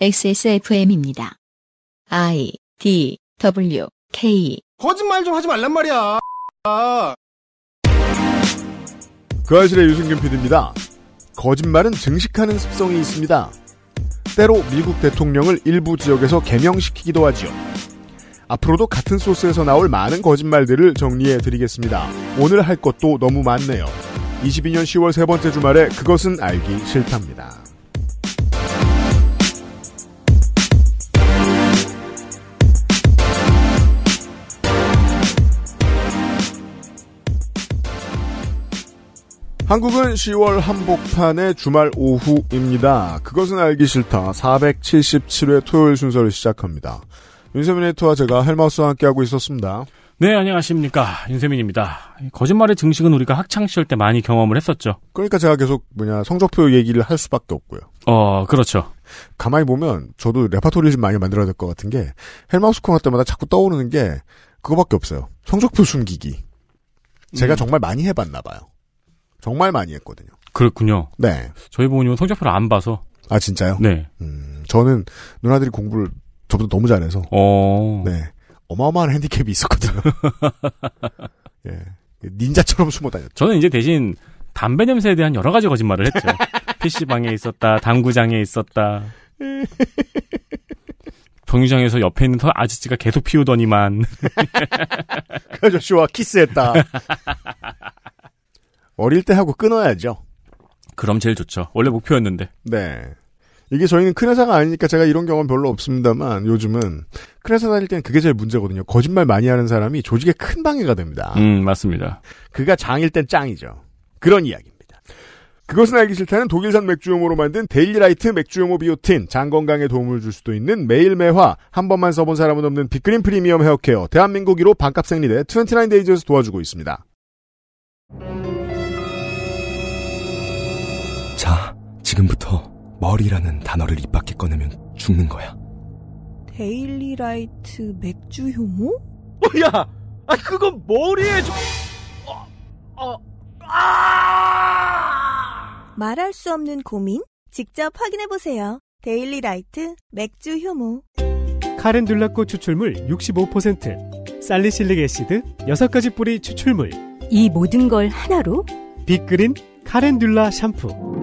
XSFM입니다. I D W K 거짓말 좀 하지 말란 말이야. 그 아실의 유승균 PD입니다. 거짓말은 증식하는 습성이 있습니다. 때로 미국 대통령을 일부 지역에서 개명시키기도 하지요. 앞으로도 같은 소스에서 나올 많은 거짓말들을 정리해 드리겠습니다. 오늘 할 것도 너무 많네요. 22년 10월 세 번째 주말에 그것은 알기 싫답니다. 한국은 10월 한복판의 주말 오후입니다. 그것은 알기 싫다. 477회 토요일 순서를 시작합니다. 윤세민 에이터와 제가 헬마우스와 함께하고 있었습니다. 네, 안녕하십니까. 윤세민입니다. 거짓말의 증식은 우리가 학창시절 때 많이 경험을 했었죠. 그러니까 제가 계속 뭐냐, 성적표 얘기를 할 수밖에 없고요. 어, 그렇죠. 가만히 보면 저도 레파토리를 좀 많이 만들어야 될 것 같은 게 헬마우스 코너 때마다 자꾸 떠오르는 게 그거밖에 없어요. 성적표 숨기기. 제가 음. 정말 많이 해봤나 봐요. 정말 많이 했거든요. 그렇군요. 네. 저희 부모님은 성적표를 안 봐서. 아, 진짜요? 네. 음, 저는 누나들이 공부를 저보다 너무 잘해서. 어. 네. 어마어마한 핸디캡이 있었거든요. 예. 닌자처럼 숨어 다녔죠. 저는 이제 대신 담배 냄새에 대한 여러 가지 거짓말을 했죠. PC방에 있었다, 당구장에 있었다. 정류장에서 옆에 있는 아저씨가 계속 피우더니만. 그 아저씨와 키스했다. 어릴 때 하고 끊어야죠. 그럼 제일 좋죠. 원래 목표였는데. 네. 이게 저희는 큰 회사가 아니니까 제가 이런 경험 별로 없습니다만 요즘은 큰 회사 다닐 때는 그게 제일 문제거든요. 거짓말 많이 하는 사람이 조직에 큰 방해가 됩니다. 음, 맞습니다. 그가 장일 땐 짱이죠. 그런 이야기입니다. 그것은 알기 싫다는 독일산 맥주용으로 만든 데일리라이트 맥주용호 비오틴, 장건강에 도움을 줄 수도 있는 매일매화, 한 번만 써본 사람은 없는 빅그린 프리미엄 헤어케어, 대한민국 1로 반값 생리대 29데이즈에서 도와주고 있습니다. 지금부터 머리라는 단어를 입 밖에 꺼내면 죽는 거야. 데일리라이트 맥주 효모? 야, 아 그건 머리에 저... 어, 어, 아! 말할 수 없는 고민? 직접 확인해 보세요. 데일리라이트 맥주 효모. 카렌듈라꽃 추출물 65%, 살리실릭 애시드 6가지 뿌리 추출물. 이 모든 걸 하나로? 빅그린 카렌듈라 샴푸.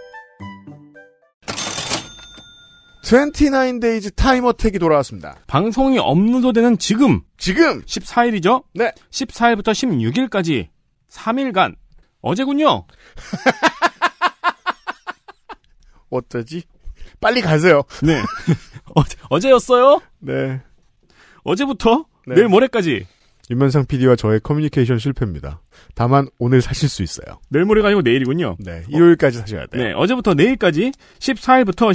29데이즈 타이머 택이 돌아왔습니다. 방송이 업로드되는 지금. 지금! 14일이죠? 네. 14일부터 16일까지 3일간. 어제군요. 어쩌지? 빨리 가세요. 네. 어제, 어제였어요? 네. 어제부터 네. 내일 모레까지 윤면상 PD와 저의 커뮤니케이션 실패입니다. 다만 오늘 사실 수 있어요. 내일 모레가 아니고 내일이군요. 네, 일요일까지 사셔야 돼요. 네, 어제부터 내일까지 14일부터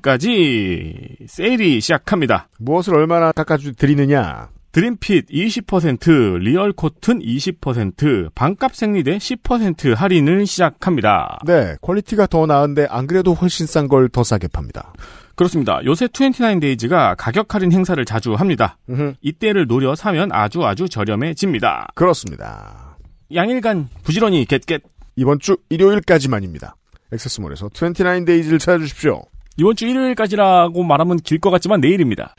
16일까지 세일이 시작합니다. 무엇을 얼마나 깎아드리느냐? 드림핏 20%, 리얼 코튼 20%, 반값 생리대 10% 할인을 시작합니다. 네, 퀄리티가 더 나은데 안 그래도 훨씬 싼 걸 더 싸게 팝니다. 그렇습니다. 요새 29데이즈가 가격 할인 행사를 자주 합니다. 으흠. 이때를 노려 사면 아주 아주 저렴해집니다. 그렇습니다. 양일간 부지런히 겟겟. 이번 주 일요일까지만입니다. 액세스몰에서 29데이즈를 찾아주십시오. 이번 주 일요일까지라고 말하면 길 것 같지만 내일입니다.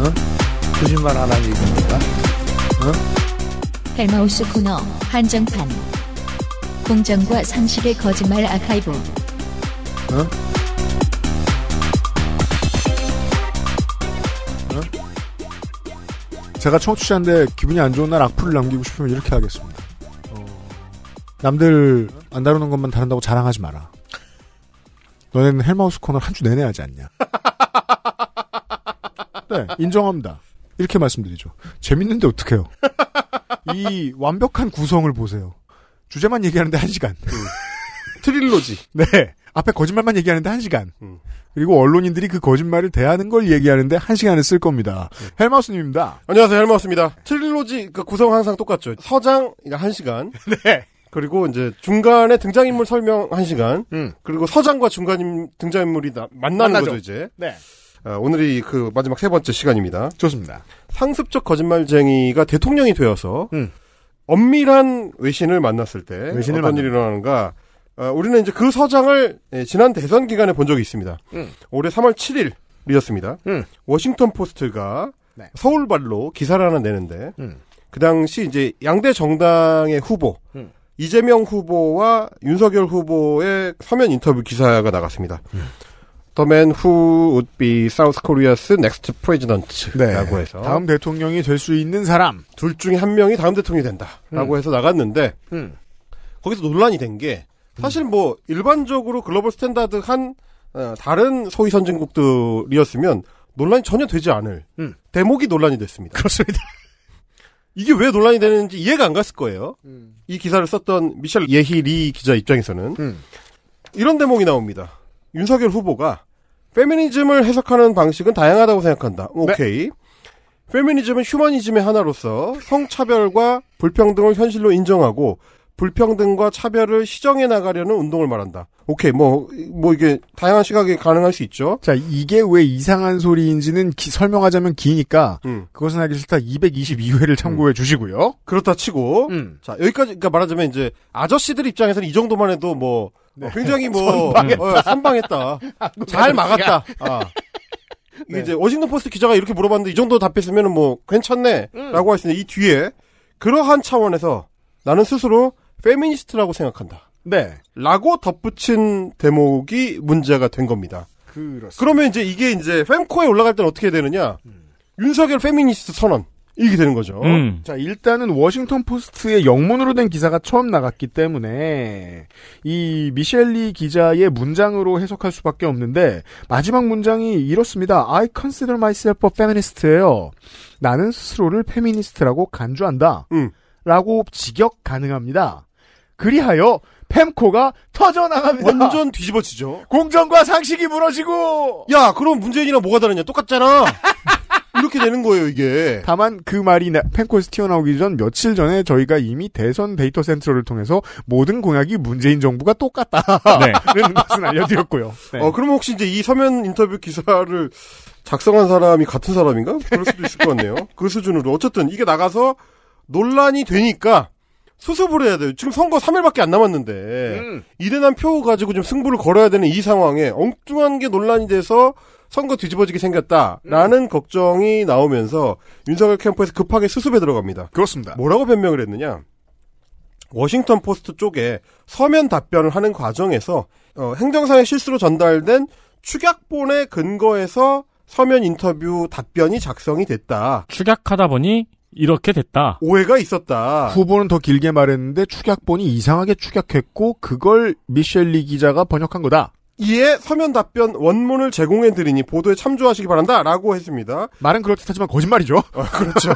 어? 거짓말 안 하는 얘기니까 어? 헬마우스 코너 한정판 공정과 상식의 거짓말 아카이브. 어? 어? 제가 청취자인데 기분이 안 좋은 날 악플을 남기고 싶으면 이렇게 하겠습니다. 어, 남들 안 다루는 것만 다룬다고 자랑하지 마라. 너네는 헬마우스 코너 한주 내내 하지 않냐? 네, 인정합니다. 이렇게 말씀드리죠. 재밌는데 어떡해요? 이 완벽한 구성을 보세요. 주제만 얘기하는데 한 시간. 음. 트릴로지. 네. 앞에 거짓말만 얘기하는데 한 시간. 음. 그리고 언론인들이 그 거짓말을 대하는 걸 얘기하는데 한 시간을 쓸 겁니다. 네. 헬마우스님입니다. 안녕하세요, 헬마우스입니다. 트릴로지 그 구성 항상 똑같죠. 서장 그러니까 한 시간. 네. 그리고 이제 중간에 등장인물 설명 한 시간. 음. 그리고 서장과 중간 등장인물이 나, 만나는 만나죠. 거죠 이제. 네. 아, 오늘이 그 마지막 세 번째 시간입니다. 좋습니다. 상습적 거짓말쟁이가 대통령이 되어서. 음. 엄밀한 외신을 만났을 때 외신을 어떤 만나. 일이 일어나는가? 어, 우리는 이제 그 서장을 예, 지난 대선 기간에 본 적이 있습니다. 음. 올해 3월 7일이었습니다. 음. 워싱턴 포스트가 네. 서울발로 기사를 하나 내는데 음. 그 당시 이제 양대 정당의 후보 음. 이재명 후보와 윤석열 후보의 서면 인터뷰 기사가 나갔습니다. 음. The man who would be South Korea's next president라고 네. 해서 다음 대통령이 될 수 있는 사람 둘 중에 한 명이 다음 대통령이 된다라고 음. 해서 나갔는데 음. 거기서 논란이 된 게 사실 음. 뭐 일반적으로 글로벌 스탠다드 한 어, 다른 소위 선진국들이었으면 논란이 전혀 되지 않을 음. 대목이 논란이 됐습니다. 그렇습니다. 이게 왜 논란이 되는지 이해가 안 갔을 거예요. 음. 이 기사를 썼던 미셸 예히 리 기자 입장에서는 음. 이런 대목이 나옵니다. 윤석열 후보가 페미니즘을 해석하는 방식은 다양하다고 생각한다. 네. 오케이. 네. 페미니즘은 휴머니즘의 하나로서 성차별과 불평등을 현실로 인정하고 불평등과 차별을 시정해 나가려는 운동을 말한다. 오케이, 뭐, 뭐 이게 다양한 시각이 가능할 수 있죠. 자, 이게 왜 이상한 소리인지는 기, 설명하자면 기니까, 음. 그것은 하기 싫다 222회를 참고해 음. 주시고요. 그렇다 치고, 음. 자, 여기까지, 그러니까 말하자면 이제 아저씨들 입장에서는 이 정도만 해도 뭐, 네. 굉장히 뭐 선방했다. 어, 선방했다. 잘 막았다. 아. 네. 이제 워싱턴 포스트 기자가 이렇게 물어봤는데 이 정도 답했으면 뭐 괜찮네라고 음. 할수있는이 뒤에 그러한 차원에서 나는 스스로 페미니스트라고 생각한다. 네. 라고 덧붙인 대목이 문제가 된 겁니다. 그렇습니다. 그러면 이제 이게 이제 펨코에 올라갈 때는 어떻게 되느냐? 음. 윤석열 페미니스트 선언. 이게 되는 거죠. 음. 자, 일단은 워싱턴 포스트의 영문으로 된 기사가 처음 나갔기 때문에 이 미셸리 기자의 문장으로 해석할 수밖에 없는데 마지막 문장이 이렇습니다. I consider myself a feminist예요. 나는 스스로를 페미니스트라고 간주한다. 음. 라고 직역 가능합니다. 그리하여 펨코가 터져 나갑니다. 완전 뒤집어지죠. 공정과 상식이 무너지고. 야, 그럼 문재인이랑 뭐가 다르냐? 똑같잖아. 이렇게 되는 거예요, 이게. 다만 그 말이 펜코스 튀어나오기 전 며칠 전에 저희가 이미 대선 데이터 센트럴을 통해서 모든 공약이 문재인 정부가 똑같다는 네. 것은 알려드렸고요. 네. 어, 그럼 혹시 이제 이 서면 인터뷰 기사를 작성한 사람이 같은 사람인가? 그럴 수도 있을 것 같네요. 그 수준으로. 어쨌든 이게 나가서 논란이 되니까 수습을 해야 돼요. 지금 선거 3일밖에 안 남았는데 음. 이대남 표 가지고 좀 승부를 걸어야 되는 이 상황에 엉뚱한 게 논란이 돼서 선거 뒤집어지게 생겼다라는 음. 걱정이 나오면서 윤석열 캠프에서 급하게 수습에 들어갑니다. 그렇습니다. 뭐라고 변명을 했느냐? 워싱턴 포스트 쪽에 서면 답변을 하는 과정에서 어, 행정상의 실수로 전달된 축약본의 근거에서 서면 인터뷰 답변이 작성이 됐다. 축약하다 보니 이렇게 됐다. 오해가 있었다. 후보는 더 길게 말했는데 축약본이 이상하게 축약했고 그걸 미셸리 기자가 번역한 거다. 이에 서면 답변 원문을 제공해 드리니 보도에 참조하시기 바란다라고 했습니다. 말은 그렇듯하지만 거짓말이죠. 어, 그렇죠.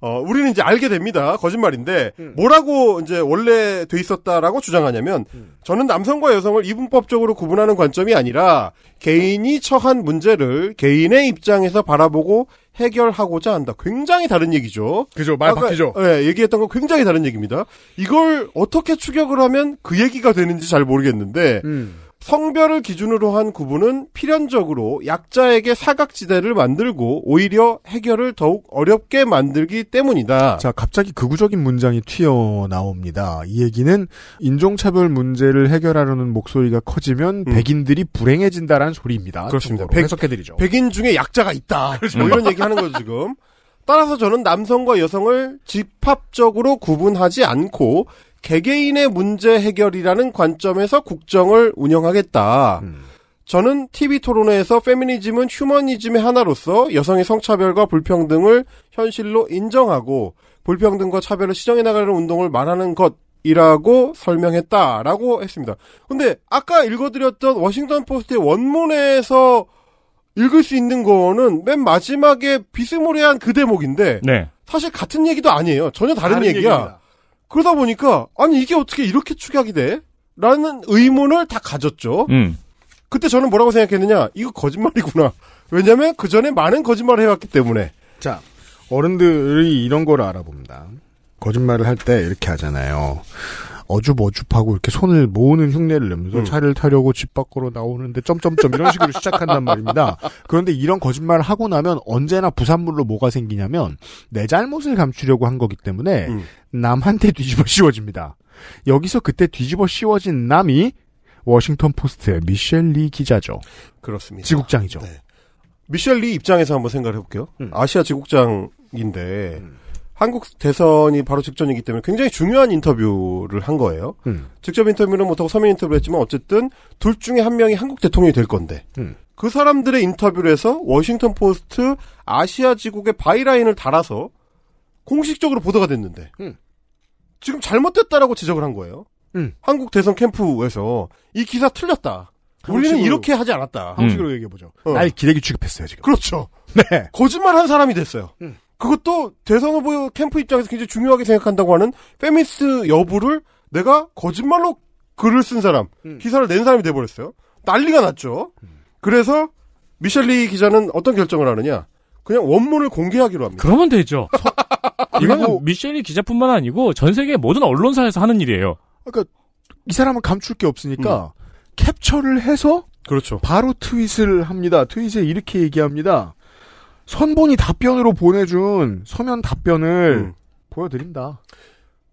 어, 우리는 이제 알게 됩니다. 거짓말인데 음. 뭐라고 이제 원래 돼 있었다라고 주장하냐면 음. 저는 남성과 여성을 이분법적으로 구분하는 관점이 아니라 개인이 처한 문제를 개인의 입장에서 바라보고 해결하고자 한다. 굉장히 다른 얘기죠. 그죠. 말 아까, 바뀌죠. 예, 얘기했던 거 굉장히 다른 얘기입니다. 이걸 어떻게 추격을 하면 그 얘기가 되는지 잘 모르겠는데 음. 성별을 기준으로 한 구분은 필연적으로 약자에게 사각지대를 만들고 오히려 해결을 더욱 어렵게 만들기 때문이다. 자, 갑자기 극우적인 문장이 튀어나옵니다. 이 얘기는 인종차별 문제를 해결하려는 목소리가 커지면 음. 백인들이 불행해진다라는 소리입니다. 그렇습니다. 백, 해석해드리죠. 백인 중에 약자가 있다. 뭐 그렇죠. 이런 얘기 하는 거죠, 지금. 따라서 저는 남성과 여성을 집합적으로 구분하지 않고 개개인의 문제 해결이라는 관점에서 국정을 운영하겠다. 음. 저는 TV 토론회에서 페미니즘은 휴머니즘의 하나로서 여성의 성차별과 불평등을 현실로 인정하고 불평등과 차별을 시정해 나가는 운동을 말하는 것이라고 설명했다라고 했습니다. 근데 아까 읽어드렸던 워싱턴 포스트의 원문에서 읽을 수 있는 거는 맨 마지막에 비스무리한 그 대목인데 네. 사실 같은 얘기도 아니에요. 전혀 다른, 다른 얘기야. 얘기입니다. 그러다 보니까 아니 이게 어떻게 이렇게 축약이 돼? 라는 의문을 다 가졌죠. 음. 그때 저는 뭐라고 생각했느냐? 이거 거짓말이구나. 왜냐면 그 전에 많은 거짓말을 해왔기 때문에. 자, 어른들이 이런 거를 알아봅니다. 거짓말을 할 때 이렇게 하잖아요. 어줍어줍하고 이렇게 손을 모으는 흉내를 내면서 음. 차를 타려고 집 밖으로 나오는데 점점점 이런 식으로 시작한단 말입니다. 그런데 이런 거짓말을 하고 나면 언제나 부산물로 뭐가 생기냐면 내 잘못을 감추려고 한 거기 때문에 음. 남한테 뒤집어 씌워집니다. 여기서 그때 뒤집어 씌워진 남이 워싱턴 포스트의 미셸 리 기자죠. 그렇습니다. 지국장이죠. 네. 미셸 리 입장에서 한번 생각해 볼게요. 음. 아시아 지국장인데 음. 한국 대선이 바로 직전이기 때문에 굉장히 중요한 인터뷰를 한 거예요. 음. 직접 인터뷰는 못하고 서면 인터뷰를 했지만 어쨌든 둘 중에 한 명이 한국 대통령이 될 건데 음. 그 사람들의 인터뷰를 해서 워싱턴 포스트 아시아 지국의 바이라인을 달아서 공식적으로 보도가 됐는데 음. 지금 잘못됐다라고 지적을 한 거예요. 음. 한국 대선 캠프에서 이 기사 틀렸다. 우리는 이렇게 하지 않았다. 한국식으로 음. 얘기해보죠. 어. 날 기대기 취급했어요, 지금. 그렇죠. 네. 거짓말 한 사람이 됐어요. 음. 그것도 대선 후보 캠프 입장에서 굉장히 중요하게 생각한다고 하는 페미스 여부를 내가 거짓말로 글을 쓴 사람, 음. 기사를 낸 사람이 돼버렸어요. 난리가 났죠. 그래서 미셸리 기자는 어떤 결정을 하느냐? 그냥 원문을 공개하기로 합니다. 그러면 되죠. 이거는 미셸리 기자뿐만 아니고 전 세계 모든 언론사에서 하는 일이에요. 그러니까 이 사람은 감출 게 없으니까 음. 캡처를 해서 그렇죠. 바로 트윗을 합니다. 트윗에 이렇게 얘기합니다. 선본이 답변으로 보내준 서면 답변을 음. 보여드린다.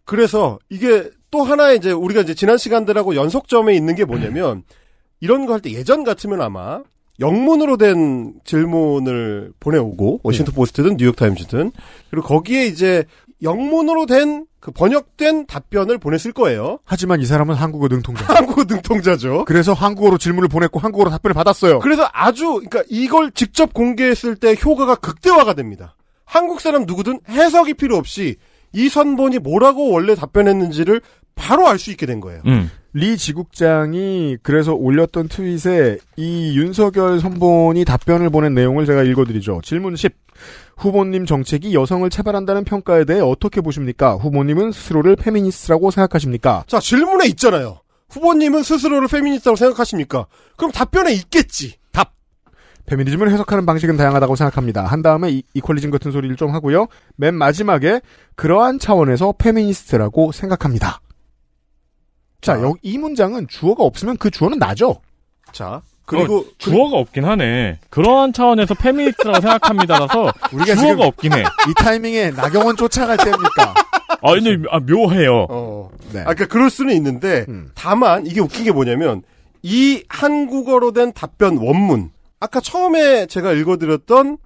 그래서 이게 또 하나 이제 우리가 이제 지난 시간들하고 연속점에 있는 게 뭐냐면 이런 거 할 때 예전 같으면 아마 영문으로 된 질문을 보내오고 네. 워싱턴 포스트든 뉴욕 타임즈든 그리고 거기에 이제 영문으로 된 그 번역된 답변을 보냈을 거예요. 하지만 이 사람은 한국어 능통자. 한국어 능통자죠. 그래서 한국어로 질문을 보냈고 한국어로 답변을 받았어요. 그래서 아주 그러니까 이걸 직접 공개했을 때 효과가 극대화가 됩니다. 한국 사람 누구든 해석이 필요 없이 이 선본이 뭐라고 원래 답변했는지를 바로 알 수 있게 된 거예요. 음. 리 지국장이 그래서 올렸던 트윗에 이 윤석열 선본이 답변을 보낸 내용을 제가 읽어드리죠. 질문 10. 후보님 정책이 여성을 체별한다는 평가에 대해 어떻게 보십니까? 후보님은 스스로를 페미니스트라고 생각하십니까? 자, 질문에 있잖아요. 후보님은 스스로를 페미니스트라고 생각하십니까? 그럼 답변에 있겠지. 답. 페미니즘을 해석하는 방식은 다양하다고 생각합니다. 한 다음에 이, 이퀄리즘 같은 소리를 좀 하고요. 맨 마지막에 그러한 차원에서 페미니스트라고 생각합니다. 자, 여이 문장은 주어가 없으면 그 주어는 나죠. 자, 그리고 어, 주어가 없긴 하네. 그러한 차원에서 페미니스트라고 생각합니다라서 우리가 주어가 없긴 해. 이 타이밍에 나경원 쫓아갈 때입니까? 아, 근데 아, 묘해요. 어, 네. 아, 그러니까 그럴 수는 있는데 음. 다만 이게 웃긴 게 뭐냐면 이 한국어로 된 답변 원문 아까 처음에 제가 읽어드렸던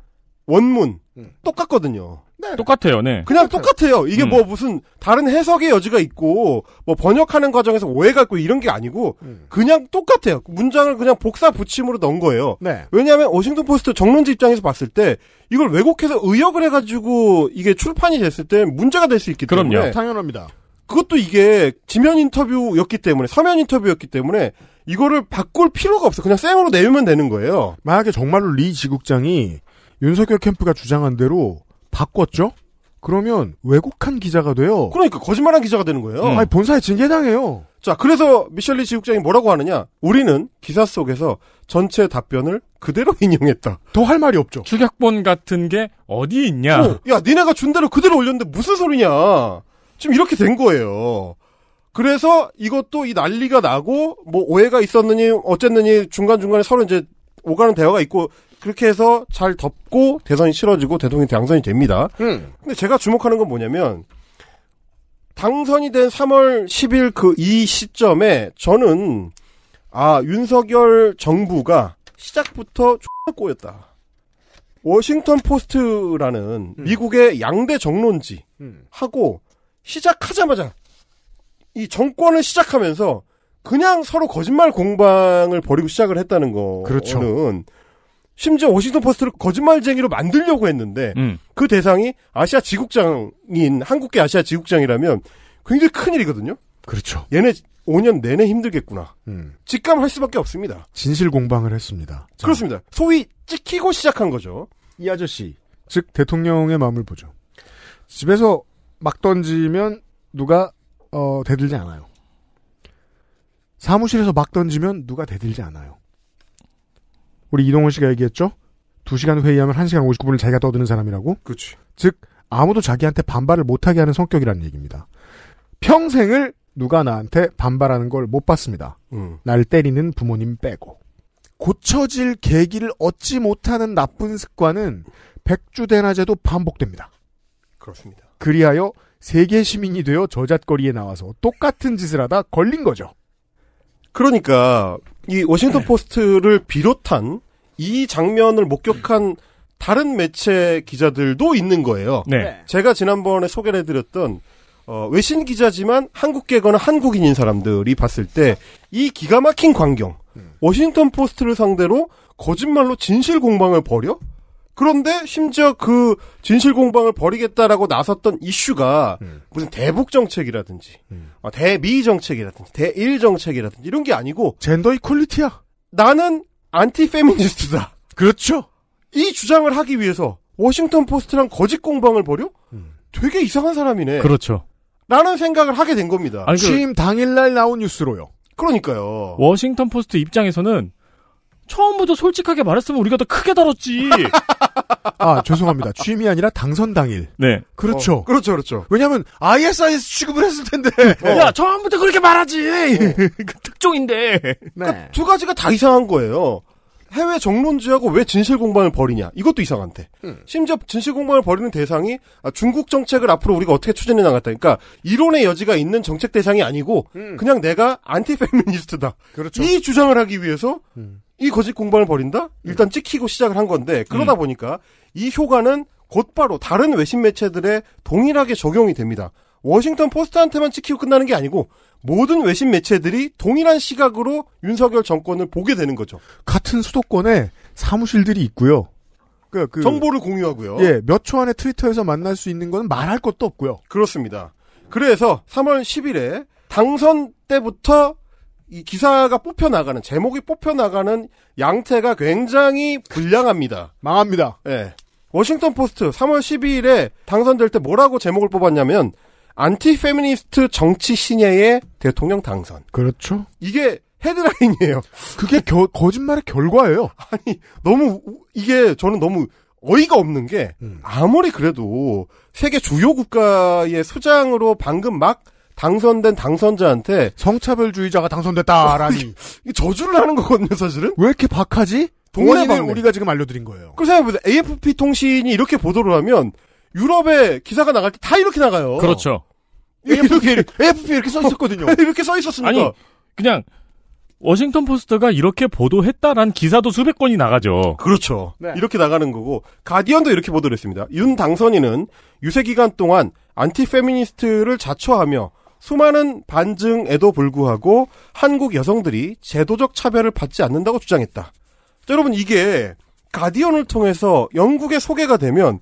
원문 음. 똑같거든요. 네. 똑같아요. 네. 그냥 똑같아요. 이게 뭐 음. 뭐 무슨 다른 해석의 여지가 있고 뭐 번역하는 과정에서 오해가 있고 이런 게 아니고 음. 그냥 똑같아요. 문장을 그냥 복사 붙임으로 넣은 거예요. 네. 왜냐하면 워싱턴 포스트 정론지 입장에서 봤을 때 이걸 왜곡해서 의역을 해가지고 이게 출판이 됐을 때 문제가 될 수 있기 때문에 그럼요. 당연합니다. 그것도 이게 지면 인터뷰였기 때문에 서면 인터뷰였기 때문에 이거를 바꿀 필요가 없어. 그냥 쌩으로 내면 되는 거예요. 만약에 정말로 리 지국장이 윤석열 캠프가 주장한 대로 바꿨죠? 그러면 왜곡한 기자가 돼요. 그러니까 거짓말한 기자가 되는 거예요. 음. 아니 본사에 징계당해요. 자, 그래서 미셸리 지국장이 뭐라고 하느냐? 우리는 기사 속에서 전체 답변을 그대로 인용했다. 더 할 말이 없죠. 축약본 같은 게 어디 있냐? 어, 야, 니네가 준 대로 그대로 올렸는데 무슨 소리냐? 지금 이렇게 된 거예요. 그래서 이것도 이 난리가 나고 뭐 오해가 있었느니 어쨌느니 중간중간에 서로 이제 오가는 대화가 있고 그렇게 해서 잘 덮고 대선이 치러지고 대통령 당선이 됩니다. 음. 근데 제가 주목하는 건 뭐냐면 당선이 된 3월 10일 그 이 시점에 저는 아 윤석열 정부가 시작부터 X 꼬였다. 워싱턴 포스트라는 음. 미국의 양대 정론지 음. 하고 시작하자마자 이 정권을 시작하면서 그냥 서로 거짓말 공방을 벌이고 시작을 했다는 그렇죠. 거는 그렇죠. 심지어 워싱턴 포스트를 거짓말쟁이로 만들려고 했는데 음. 그 대상이 아시아 지국장인 한국계 아시아 지국장이라면 굉장히 큰 일이거든요. 그렇죠. 얘네 5년 내내 힘들겠구나. 음. 직감할 수밖에 없습니다. 진실 공방을 했습니다. 자. 그렇습니다. 소위 찍히고 시작한 거죠. 이 아저씨, 즉 대통령의 마음을 보죠. 집에서 막 던지면 누가 어, 대들지 않아요. 사무실에서 막 던지면 누가 대들지 않아요. 우리 이동훈 씨가 얘기했죠? 2시간 회의하면 1시간 59분을 자기가 떠드는 사람이라고? 그렇즉 아무도 자기한테 반발을 못하게 하는 성격이라는 얘기입니다. 평생을 누가 나한테 반발하는 걸 못 봤습니다. 음. 날 때리는 부모님 빼고. 고쳐질 계기를 얻지 못하는 나쁜 습관은 백주대낮에도 반복됩니다. 그렇습니다. 그리하여 세계 시민이 되어 저잣거리에 나와서 똑같은 짓을 하다 걸린 거죠. 그러니까 이 워싱턴 네. 포스트를 비롯한 이 장면을 목격한 다른 매체 기자들도 있는 거예요. 네. 네. 제가 지난번에 소개를 해드렸던 어, 외신 기자지만 한국계거나 한국인인 사람들이 봤을 때 이 기가 막힌 광경, 네. 워싱턴 포스트를 상대로 거짓말로 진실 공방을 벌여 그런데 심지어 그 진실 공방을 벌이겠다라고 나섰던 이슈가 음. 무슨 대북 정책이라든지 음. 어, 대미 정책이라든지 대일 정책이라든지 이런 게 아니고 젠더 이퀄리티야. 나는 안티 페미니스트다. 그렇죠. 이 주장을 하기 위해서 워싱턴 포스트랑 거짓 공방을 벌여? 음. 되게 이상한 사람이네. 그렇죠. 라는 생각을 하게 된 겁니다. 아니, 그 취임 당일날 나온 뉴스로요. 그러니까요. 워싱턴 포스트 입장에서는 처음부터 솔직하게 말했으면 우리가 더 크게 다뤘지. 아, 죄송합니다. 취임이 아니라 당선 당일. 네. 그렇죠. 어, 그렇죠, 그렇죠. 왜냐면, 하 ISIS 취급을 했을 텐데. 어. 야, 처음부터 그렇게 말하지! 어. 그 특종인데. 네. 그러니까 두 가지가 다 이상한 거예요. 해외 정론지하고 왜 진실 공방을 벌이냐 이것도 이상한데 음. 심지어 진실 공방을 벌이는 대상이 아, 중국 정책을 앞으로 우리가 어떻게 추진해 나갔다 그러니까 이론의 여지가 있는 정책 대상이 아니고 음. 그냥 내가 안티 페미니스트다 그렇죠. 이 주장을 하기 위해서 음. 이 거짓 공방을 벌인다? 일단 찍히고 시작을 한 건데 그러다 음. 보니까 이 효과는 곧바로 다른 외신 매체들의 동일하게 적용이 됩니다. 워싱턴 포스트한테만 찍히고 끝나는 게 아니고 모든 외신 매체들이 동일한 시각으로 윤석열 정권을 보게 되는 거죠. 같은 수도권에 사무실들이 있고요. 그, 그 정보를 공유하고요. 예, 몇 초 안에 트위터에서 만날 수 있는 건 말할 것도 없고요. 그렇습니다. 그래서 3월 10일에 당선 때부터 이 기사가 뽑혀 나가는 제목이 뽑혀 나가는 양태가 굉장히 불량합니다. 망합니다. 예. 네. 워싱턴 포스트 3월 12일에 당선될 때 뭐라고 제목을 뽑았냐면 안티 페미니스트 정치 신예의 대통령 당선. 그렇죠. 이게 헤드라인이에요. 그게 겨, 거짓말의 결과예요. 아니 너무 이게 저는 너무 어이가 없는 게 음. 아무리 그래도 세계 주요 국가의 수장으로 방금 막 당선된 당선자한테 성차별주의자가 당선됐다라니 이게 저주를 하는 거거든요, 사실은. 왜 이렇게 박하지? 동원인을 우리가 지금 알려드린 거예요. 그래 생각해보세요. AFP 통신이 이렇게 보도를 하면 유럽에 기사가 나갈 때 다 이렇게 나가요. 그렇죠. 이렇게 AFP 이렇게 써 있었거든요. 이렇게 써 있었습니다. 아니, 그냥 워싱턴 포스트가 이렇게 보도했다란 기사도 수백 건이 나가죠. 그렇죠. 네. 이렇게 나가는 거고 가디언도 이렇게 보도를 했습니다. 윤 당선인은 유세 기간 동안 안티 페미니스트를 자처하며 수많은 반증에도 불구하고 한국 여성들이 제도적 차별을 받지 않는다고 주장했다. 자, 여러분 이게 가디언을 통해서 영국에 소개가 되면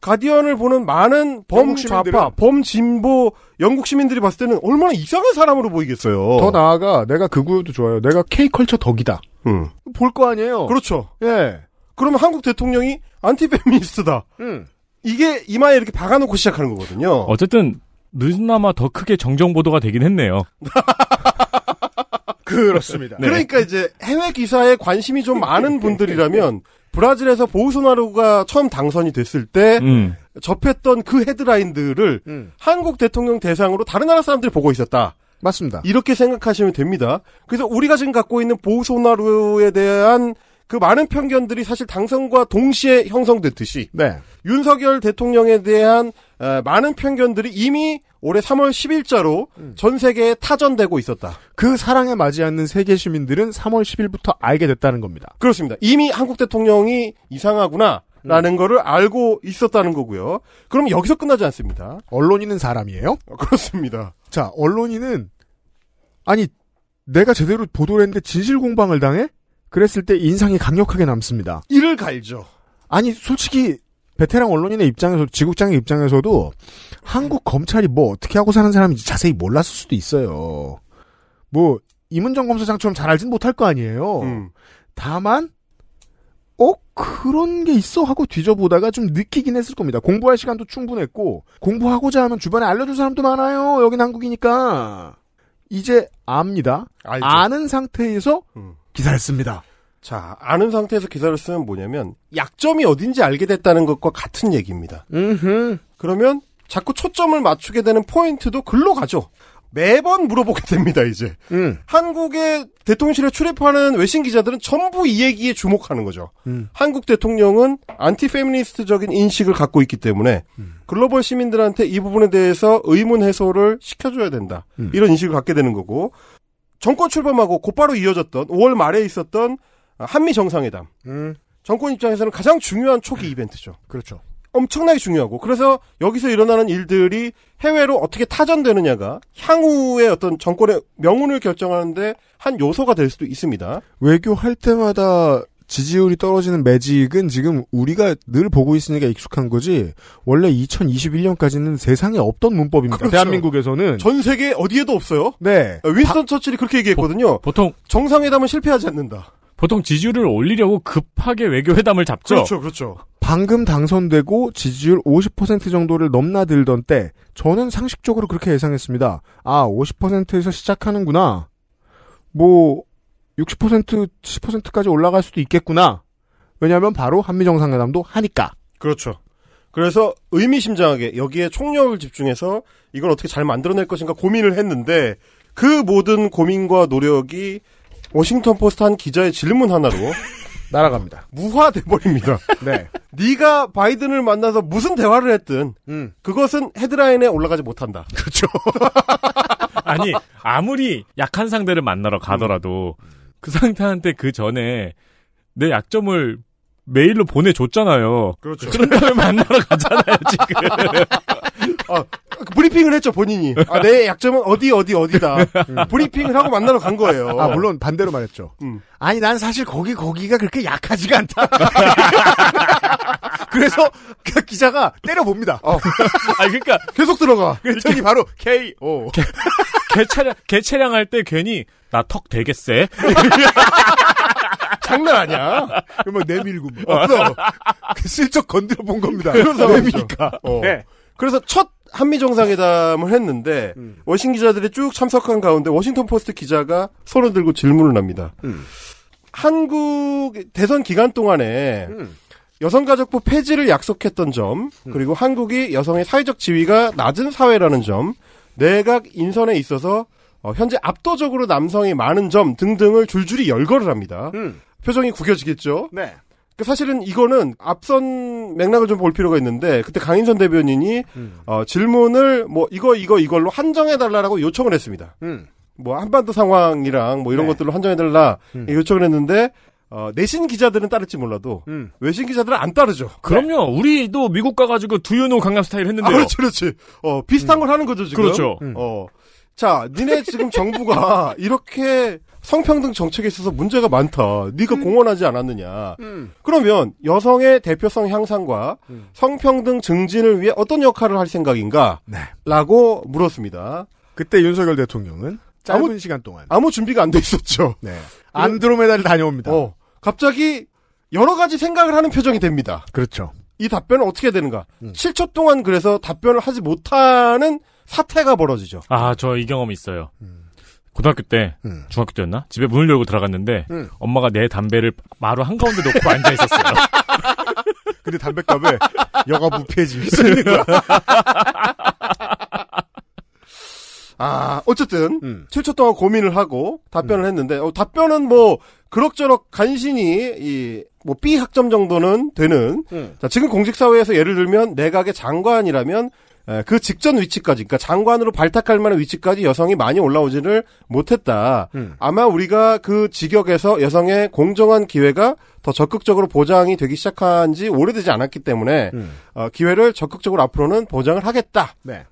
가디언을 보는 많은 범좌파, 범진보 영국 시민들이 봤을 때는 얼마나 이상한 사람으로 보이겠어요. 더 나아가 내가 그 구호도 좋아요. 내가 K컬처 덕이다. 음. 볼거 아니에요. 그렇죠. 예. 그러면 한국 대통령이 안티페미니스트다. 음. 이게 이마에 이렇게 박아놓고 시작하는 거거든요. 어쨌든 늦나마 더 크게 정정 보도가 되긴 했네요. 그렇습니다. 네. 그러니까 이제 해외 기사에 관심이 좀 많은 분들이라면 브라질에서 보우소나루가 처음 당선이 됐을 때 음. 접했던 그 헤드라인들을 음. 한국 대통령 대상으로 다른 나라 사람들이 보고 있었다. 맞습니다. 이렇게 생각하시면 됩니다. 그래서 우리가 지금 갖고 있는 보우소나루에 대한 그 많은 편견들이 사실 당선과 동시에 형성됐듯이 네. 윤석열 대통령에 대한 많은 편견들이 이미 올해 3월 10일자로 음. 전 세계에 타전되고 있었다. 그 사랑에 맞이 않는 세계 시민들은 3월 10일부터 알게 됐다는 겁니다. 그렇습니다. 이미 한국 대통령이 이상하구나. 라는 음. 거를 알고 있었다는 거고요. 그럼 여기서 끝나지 않습니다. 언론인은 사람이에요? 어, 그렇습니다. 자, 언론인은 아니 내가 제대로 보도를 했는데 진실 공방을 당해? 그랬을 때 인상이 강력하게 남습니다. 이를 갈죠. 아니 솔직히 베테랑 언론인의 입장에서 지국장의 입장에서도 한국 검찰이 뭐 어떻게 하고 사는 사람인지 자세히 몰랐을 수도 있어요. 뭐 이문정 검사장처럼 잘 알진 못할 거 아니에요. 음. 다만 어 그런 게 있어 하고 뒤져보다가 좀 느끼긴 했을 겁니다. 공부할 시간도 충분했고 공부하고자 하면 주변에 알려준 사람도 많아요. 여긴 한국이니까 이제 압니다. 알죠. 아는 상태에서 음. 기사를 씁니다. 자, 아는 상태에서 기사를 쓰면 뭐냐면 약점이 어딘지 알게 됐다는 것과 같은 얘기입니다. 음 그러면 자꾸 초점을 맞추게 되는 포인트도 글로 가죠. 매번 물어보게 됩니다, 이제. 음. 한국의 대통령실에 출입하는 외신 기자들은 전부 이 얘기에 주목하는 거죠. 음. 한국 대통령은 안티 페미니스트적인 인식을 갖고 있기 때문에 음. 글로벌 시민들한테 이 부분에 대해서 의문 해소를 시켜줘야 된다. 음. 이런 인식을 갖게 되는 거고, 정권 출범하고 곧바로 이어졌던 5월 말에 있었던 한미 정상회담. 음. 정권 입장에서는 가장 중요한 초기 음. 이벤트죠. 그렇죠. 엄청나게 중요하고 그래서 여기서 일어나는 일들이 해외로 어떻게 타전되느냐가 향후의 어떤 정권의 명운을 결정하는데 한 요소가 될 수도 있습니다. 외교할 때마다 지지율이 떨어지는 매직은 지금 우리가 늘 보고 있으니까 익숙한 거지 원래 2021년까지는 세상에 없던 문법입니다. 그렇죠. 대한민국에서는 전 세계 어디에도 없어요. 네. 윈스턴 처칠이 그렇게 얘기했거든요. 보, 통 정상회담은 실패하지 않는다. 보통 지지율을 올리려고 급하게 외교회담을 잡죠. 그렇죠. 그렇죠. 방금 당선되고 지지율 50% 정도를 넘나들던 때 저는 상식적으로 그렇게 예상했습니다. 아, 50%에서 시작하는구나. 뭐60% 70%까지 올라갈 수도 있겠구나. 왜냐하면 바로 한미 정상회담도 하니까. 그렇죠. 그래서 의미심장하게 여기에 총력을 집중해서 이걸 어떻게 잘 만들어낼 것인가 고민을 했는데 그 모든 고민과 노력이 워싱턴 포스트 한 기자의 질문 하나로 날아갑니다. 무화돼 버립니다. 네. 네가 바이든을 만나서 무슨 대화를 했든 음. 그것은 헤드라인에 올라가지 못한다. 그렇죠. 아니 아무리 약한 상대를 만나러 가더라도 음. 그 상태한테 그 전에 내 약점을 메일로 보내줬잖아요. 그렇죠. 그런 다 만나러 가잖아요, 지금. 아, 그 브리핑을 했죠 본인이. 아, 내 약점은 어디 어디 어디다. 브리핑을 하고 만나러 간 거예요. 아 물론 반대로 말했죠. 음. 아니 난 사실 거기 거기가 그렇게 약하지가 않다. 그래서 그 기자가 때려봅니다. 어. 아 그러니까 계속 들어가. 그랬더니 바로 K O. 개, 개 차량 개 차량 할 때 괜히 나 턱 되게 세. 장난 아니야. 그러면 내밀고 뭐. 없어. 어. 그 슬쩍 건드려 본 겁니다. 그래서 내밀니까. 어. 네. 그래서 첫 한미 정상회담을 했는데 음. 워싱 기자들이 쭉 참석한 가운데 워싱턴 포스트 기자가 손을 들고 질문을 합니다. 음. 한국 대선 기간 동안에 음. 여성가족부 폐지를 약속했던 점, 음. 그리고 한국이 여성의 사회적 지위가 낮은 사회라는 점, 내각 인선에 있어서 어, 현재 압도적으로 남성이 많은 점 등등을 줄줄이 열거를 합니다. 음. 표정이 구겨지겠죠. 네. 그 사실은 이거는 앞선 맥락을 좀 볼 필요가 있는데 그때 강인선 대변인이 음. 어, 질문을 뭐 이거 이거 이걸로 한정해 달라라고 요청을 했습니다. 음. 뭐 한반도 상황이랑 뭐 이런 네. 것들로 한정해 달라 음. 요청을 했는데 어, 내신 기자들은 따를지 몰라도 음. 외신 기자들은 안 따르죠. 그럼요. 네. 우리도 미국 가가지고 두유노 강남 스타일 아, 했는데요. 아, 그렇지, 그렇지. 어, 비슷한 음. 걸 하는 거죠 지금. 그렇죠. 음. 음. 어, 자, 니네 지금 정부가 이렇게 성평등 정책에 있어서 문제가 많다. 네가 음. 공헌하지 않았느냐. 음. 그러면 여성의 대표성 향상과 음. 성평등 증진을 위해 어떤 역할을 할 생각인가? 네. 라고 물었습니다. 그때 윤석열 대통령은 짧은 아무, 시간 동안 아무 준비가 안 돼 있었죠. 네. 그 안드로메다를 다녀옵니다. 어, 갑자기 여러 가지 생각을 하는 표정이 됩니다. 그렇죠. 이 답변은 어떻게 되는가? 음. 7초 동안 그래서 답변을 하지 못하는 사태가 벌어지죠. 아, 저 이 경험 있어요. 음. 고등학교 때, 음. 중학교 때였나? 집에 문을 열고 들어갔는데, 음. 엄마가 내 담배를 마루 한가운데 놓고 앉아있었어요. 근데 담배값에 여가부 패 폐지 있는 거야. 아, 어쨌든, 음. 7초 동안 고민을 하고 답변을 음. 했는데, 어, 답변은 뭐, 그럭저럭 간신히, 이, 뭐, B 학점 정도는 되는, 음. 자, 지금 공직사회에서 예를 들면, 내각의 장관이라면, 예, 그 직전 위치까지, 그러니까 장관으로 발탁할 만한 위치까지 여성이 많이 올라오지를 못했다. 음. 아마 우리가 그 직역에서 여성의 공정한 기회가 더 적극적으로 보장이 되기 시작한 지 오래되지 않았기 때문에 음. 어, 기회를 적극적으로 앞으로는 보장을 하겠다라고 네.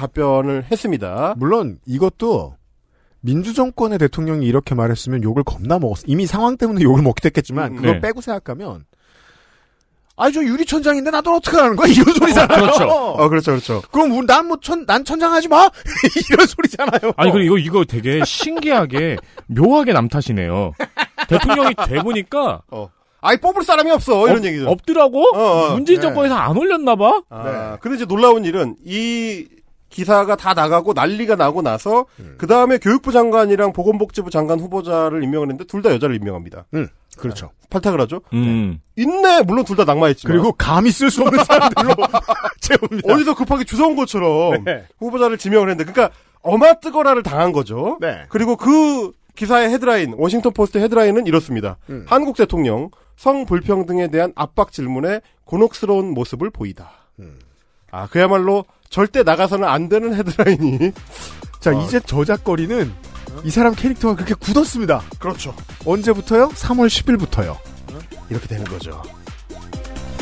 답변을 했습니다. 물론 이것도 민주정권의 대통령이 이렇게 말했으면 욕을 겁나 먹었어. 이미 상황 때문에 욕을 먹게 됐겠지만 음, 그걸 네. 빼고 생각하면 아니 저 유리 천장인데 나도 어떻게 하는 거야 이런 소리잖아요. 어, 그렇죠. 어 그렇죠 그렇죠. 그럼 우리 난뭐천난 뭐 천장하지 마 이런 소리잖아요. 아니 그리고 이거 이거 되게 신기하게 묘하게 남탓이네요. 대통령이 돼 보니까 어. 아이 뽑을 사람이 없어 이런 어, 얘기죠. 없더라고. 어, 어. 문재인 네. 정권에서 네. 안 올렸나 봐. 아, 네. 근데 이제 놀라운 일은 이 기사가 다 나가고 난리가 나고 나서 음. 그 다음에 교육부 장관이랑 보건복지부 장관 후보자를 임명을 했는데 둘 다 여자를 임명합니다. 음. 그렇죠. 네. 팔 발탁을 하죠. 음. 네. 있네. 물론 둘 다 낙마했지만. 그리고 감히 쓸 수 없는 사람들로 채웁니다. 어디서 급하게 주워온 것처럼 네. 후보자를 지명을 했는데, 그러니까 어마뜨거라를 당한 거죠. 네. 그리고 그 기사의 헤드라인, 워싱턴 포스트 헤드라인은 이렇습니다. 음. 한국 대통령 성 불평등에 대한 압박 질문에 곤혹스러운 모습을 보이다. 음. 아 그야말로 절대 나가서는 안 되는 헤드라인이 자 아, 이제 저작거리는 이 사람 캐릭터가 그렇게 굳었습니다. 그렇죠. 언제부터요? 3월 10일부터요. 어? 이렇게 되는 거죠.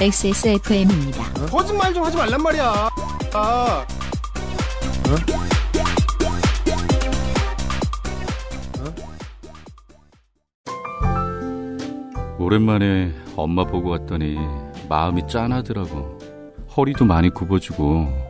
XSFM입니다. 어? 거짓말 좀 하지 말란 말이야. 아. 오랜만에 엄마 보고 왔더니 마음이 짠하더라고. 허리도 많이 굽어지고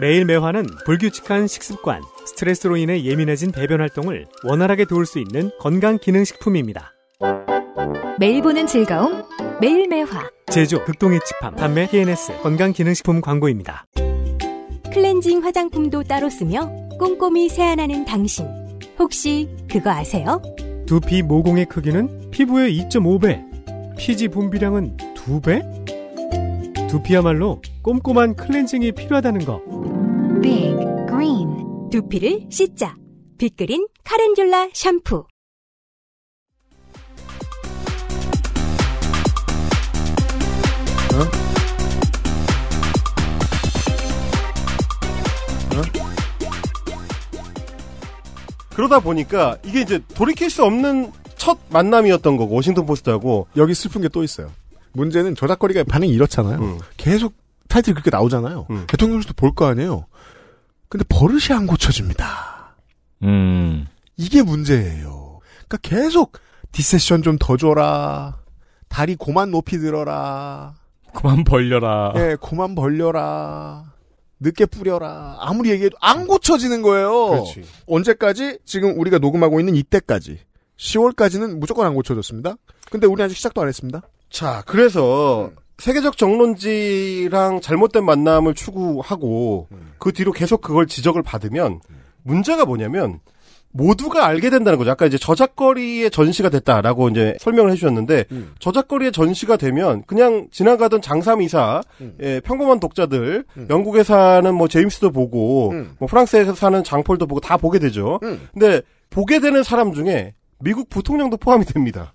매일 매화는 불규칙한 식습관, 스트레스로 인해 예민해진 배변 활동을 원활하게 도울 수 있는 건강 기능식품입니다. 매일 보는 즐거움, 매일 매화. 제조 극동의 집합 판매 p n s 건강기능식품 광고입니다. 클렌징 화장품도 따로 쓰며 꼼꼼히 세안하는 당신. 혹시 그거 아세요? 두피 모공의 크기는 피부의 2.5배, 피지 분비량은 2배? 두피야말로 꼼꼼한 클렌징이 필요하다는 거. Big Green 두피를 씻자. 빅그린 카렌듈라 샴푸. 어? 어? 그러다 보니까 이게 이제 돌이킬 수 없는 첫 만남이었던 거고 워싱턴 포스트하고 여기 슬픈 게 또 있어요. 문제는 저작거리가 반응이 이렇잖아요. 음. 계속 타이틀이 그렇게 나오잖아요. 음. 대통령실도 볼 거 아니에요. 근데 버릇이 안 고쳐집니다. 음. 이게 문제예요. 그러니까 계속 디세션 좀 더 줘라. 다리 고만 높이 들어라. 고만 벌려라. 예, 네, 고만 벌려라. 늦게 뿌려라. 아무리 얘기해도 안 고쳐지는 거예요. 그렇지. 언제까지? 지금 우리가 녹음하고 있는 이때까지. 10월까지는 무조건 안 고쳐졌습니다. 근데 우리 아직 시작도 안 했습니다. 자, 그래서 음. 세계적 정론지랑 잘못된 만남을 추구하고 음. 그 뒤로 계속 그걸 지적을 받으면 문제가 뭐냐면 모두가 알게 된다는 거죠. 아까 이제 저작거리에 전시가 됐다라고 이제 설명을 해주셨는데 음. 저작거리에 전시가 되면 그냥 지나가던 장삼이사 음. 예, 평범한 독자들 음. 영국에 사는 뭐 제임스도 보고 음. 뭐 프랑스에서 사는 장폴도 보고 다 보게 되죠. 음. 근데 보게 되는 사람 중에 미국 부통령도 포함이 됩니다.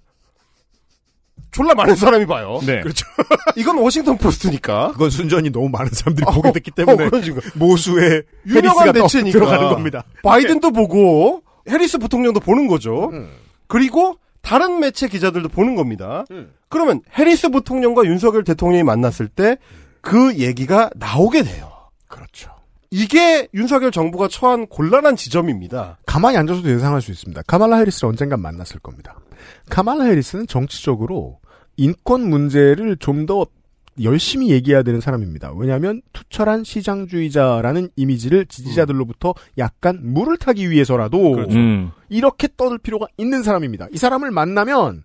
졸라 많은 사람이 봐요. 네. 그렇죠. 이건 워싱턴 포스트니까. 그건 순전히 너무 많은 사람들이 어, 보게 됐기 때문에 어, 모수의 유명한 매체니까 들어가는 겁니다. 바이든도 보고 해리스 부통령도 보는 거죠. 음. 그리고 다른 매체 기자들도 보는 겁니다. 음. 그러면 해리스 부통령과 윤석열 대통령이 만났을 때 그 얘기가 나오게 돼요. 그렇죠. 이게 윤석열 정부가 처한 곤란한 지점입니다. 가만히 앉아서도 예상할 수 있습니다. 카말라 해리스를 언젠간 만났을 겁니다. 카말라 해리스는 정치적으로 인권 문제를 좀 더 열심히 얘기해야 되는 사람입니다. 왜냐하면 투철한 시장주의자라는 이미지를 지지자들로부터 약간 물을 타기 위해서라도 그렇죠. 음. 이렇게 떠들 필요가 있는 사람입니다. 이 사람을 만나면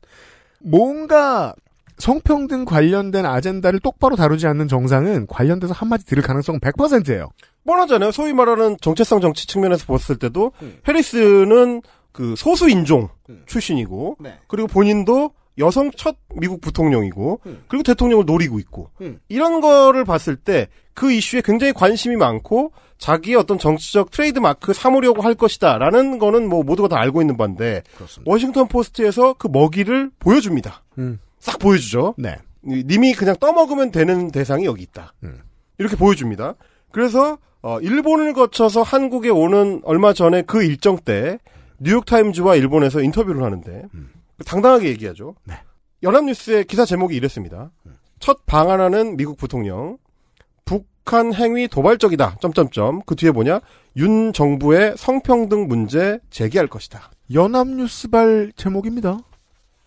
뭔가 성평등 관련된 아젠다를 똑바로 다루지 않는 정상은 관련돼서 한마디 들을 가능성은 100%예요. 뻔하잖아요. 소위 말하는 정체성 정치 측면에서 봤을 때도 음. 해리스는 그 소수 인종 음. 출신이고 네. 그리고 본인도 여성 첫 미국 부통령이고 음. 그리고 대통령을 노리고 있고 음. 이런 거를 봤을 때 그 이슈에 굉장히 관심이 많고 자기의 어떤 정치적 트레이드 마크 삼으려고 할 것이다라는 거는 뭐 모두가 다 알고 있는 반데 워싱턴 포스트에서 그 먹이를 보여줍니다. 음. 싹 보여주죠. 네. 님이 그냥 떠먹으면 되는 대상이 여기 있다. 음. 이렇게 보여줍니다. 그래서 어, 일본을 거쳐서 한국에 오는 얼마 전에 그 일정 때 뉴욕타임즈와 일본에서 인터뷰를 하는데 음. 그 당당하게 얘기하죠. 네. 연합뉴스의 기사 제목이 이랬습니다. 음. 첫 방한하는 미국 부통령 북한 행위 도발적이다. 점점점 그 뒤에 뭐냐 윤 정부의 성평등 문제 제기할 것이다. 연합뉴스발 제목입니다.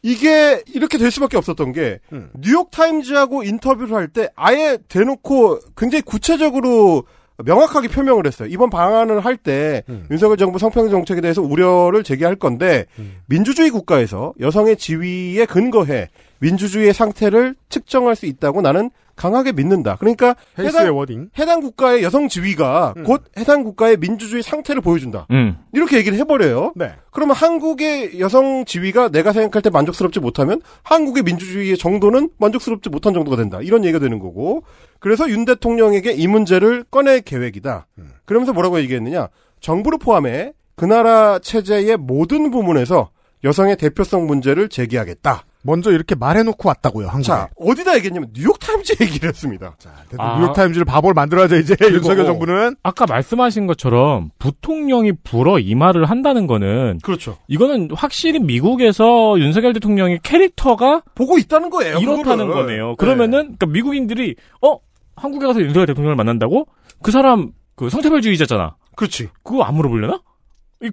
이게 이렇게 될 수밖에 없었던 게 음. 뉴욕 타임즈하고 인터뷰를 할 때 아예 대놓고 굉장히 구체적으로 명확하게 표명을 했어요. 이번 방안을 할때 음. 윤석열 정부 성평등 정책에 대해서 우려를 제기할 건데 음. 민주주의 국가에서 여성의 지위에 근거해 민주주의의 상태를 측정할 수 있다고 나는 강하게 믿는다. 그러니까 해당, 워딩. 해당 국가의 여성 지위가 음. 곧 해당 국가의 민주주의 상태를 보여준다. 음. 이렇게 얘기를 해버려요. 네. 그러면 한국의 여성 지위가 내가 생각할 때 만족스럽지 못하면 한국의 민주주의의 정도는 만족스럽지 못한 정도가 된다. 이런 얘기가 되는 거고. 그래서 윤 대통령에게 이 문제를 꺼낼 계획이다. 음. 그러면서 뭐라고 얘기했느냐. 정부를 포함해 그 나라 체제의 모든 부문에서 여성의 대표성 문제를 제기하겠다. 먼저 이렇게 말해놓고 왔다고요, 한국에. 자, 어디다 얘기했냐면 뉴욕타임즈 얘기를 했습니다. 자, 아, 뉴욕타임즈를 바보를 만들어야죠, 이제 윤석열 정부는. 아까 말씀하신 것처럼 부통령이 불어 이 말을 한다는 거는 그렇죠. 이거는 확실히 미국에서 윤석열 대통령의 캐릭터가 보고 있다는 거예요. 이렇다는 그거 거네요. 네. 그러면은 네. 그러니까 미국인들이 어 한국에 가서 윤석열 대통령을 만난다고 그 사람 그성태별주의자잖아 그렇지. 그거 안 물어보려나?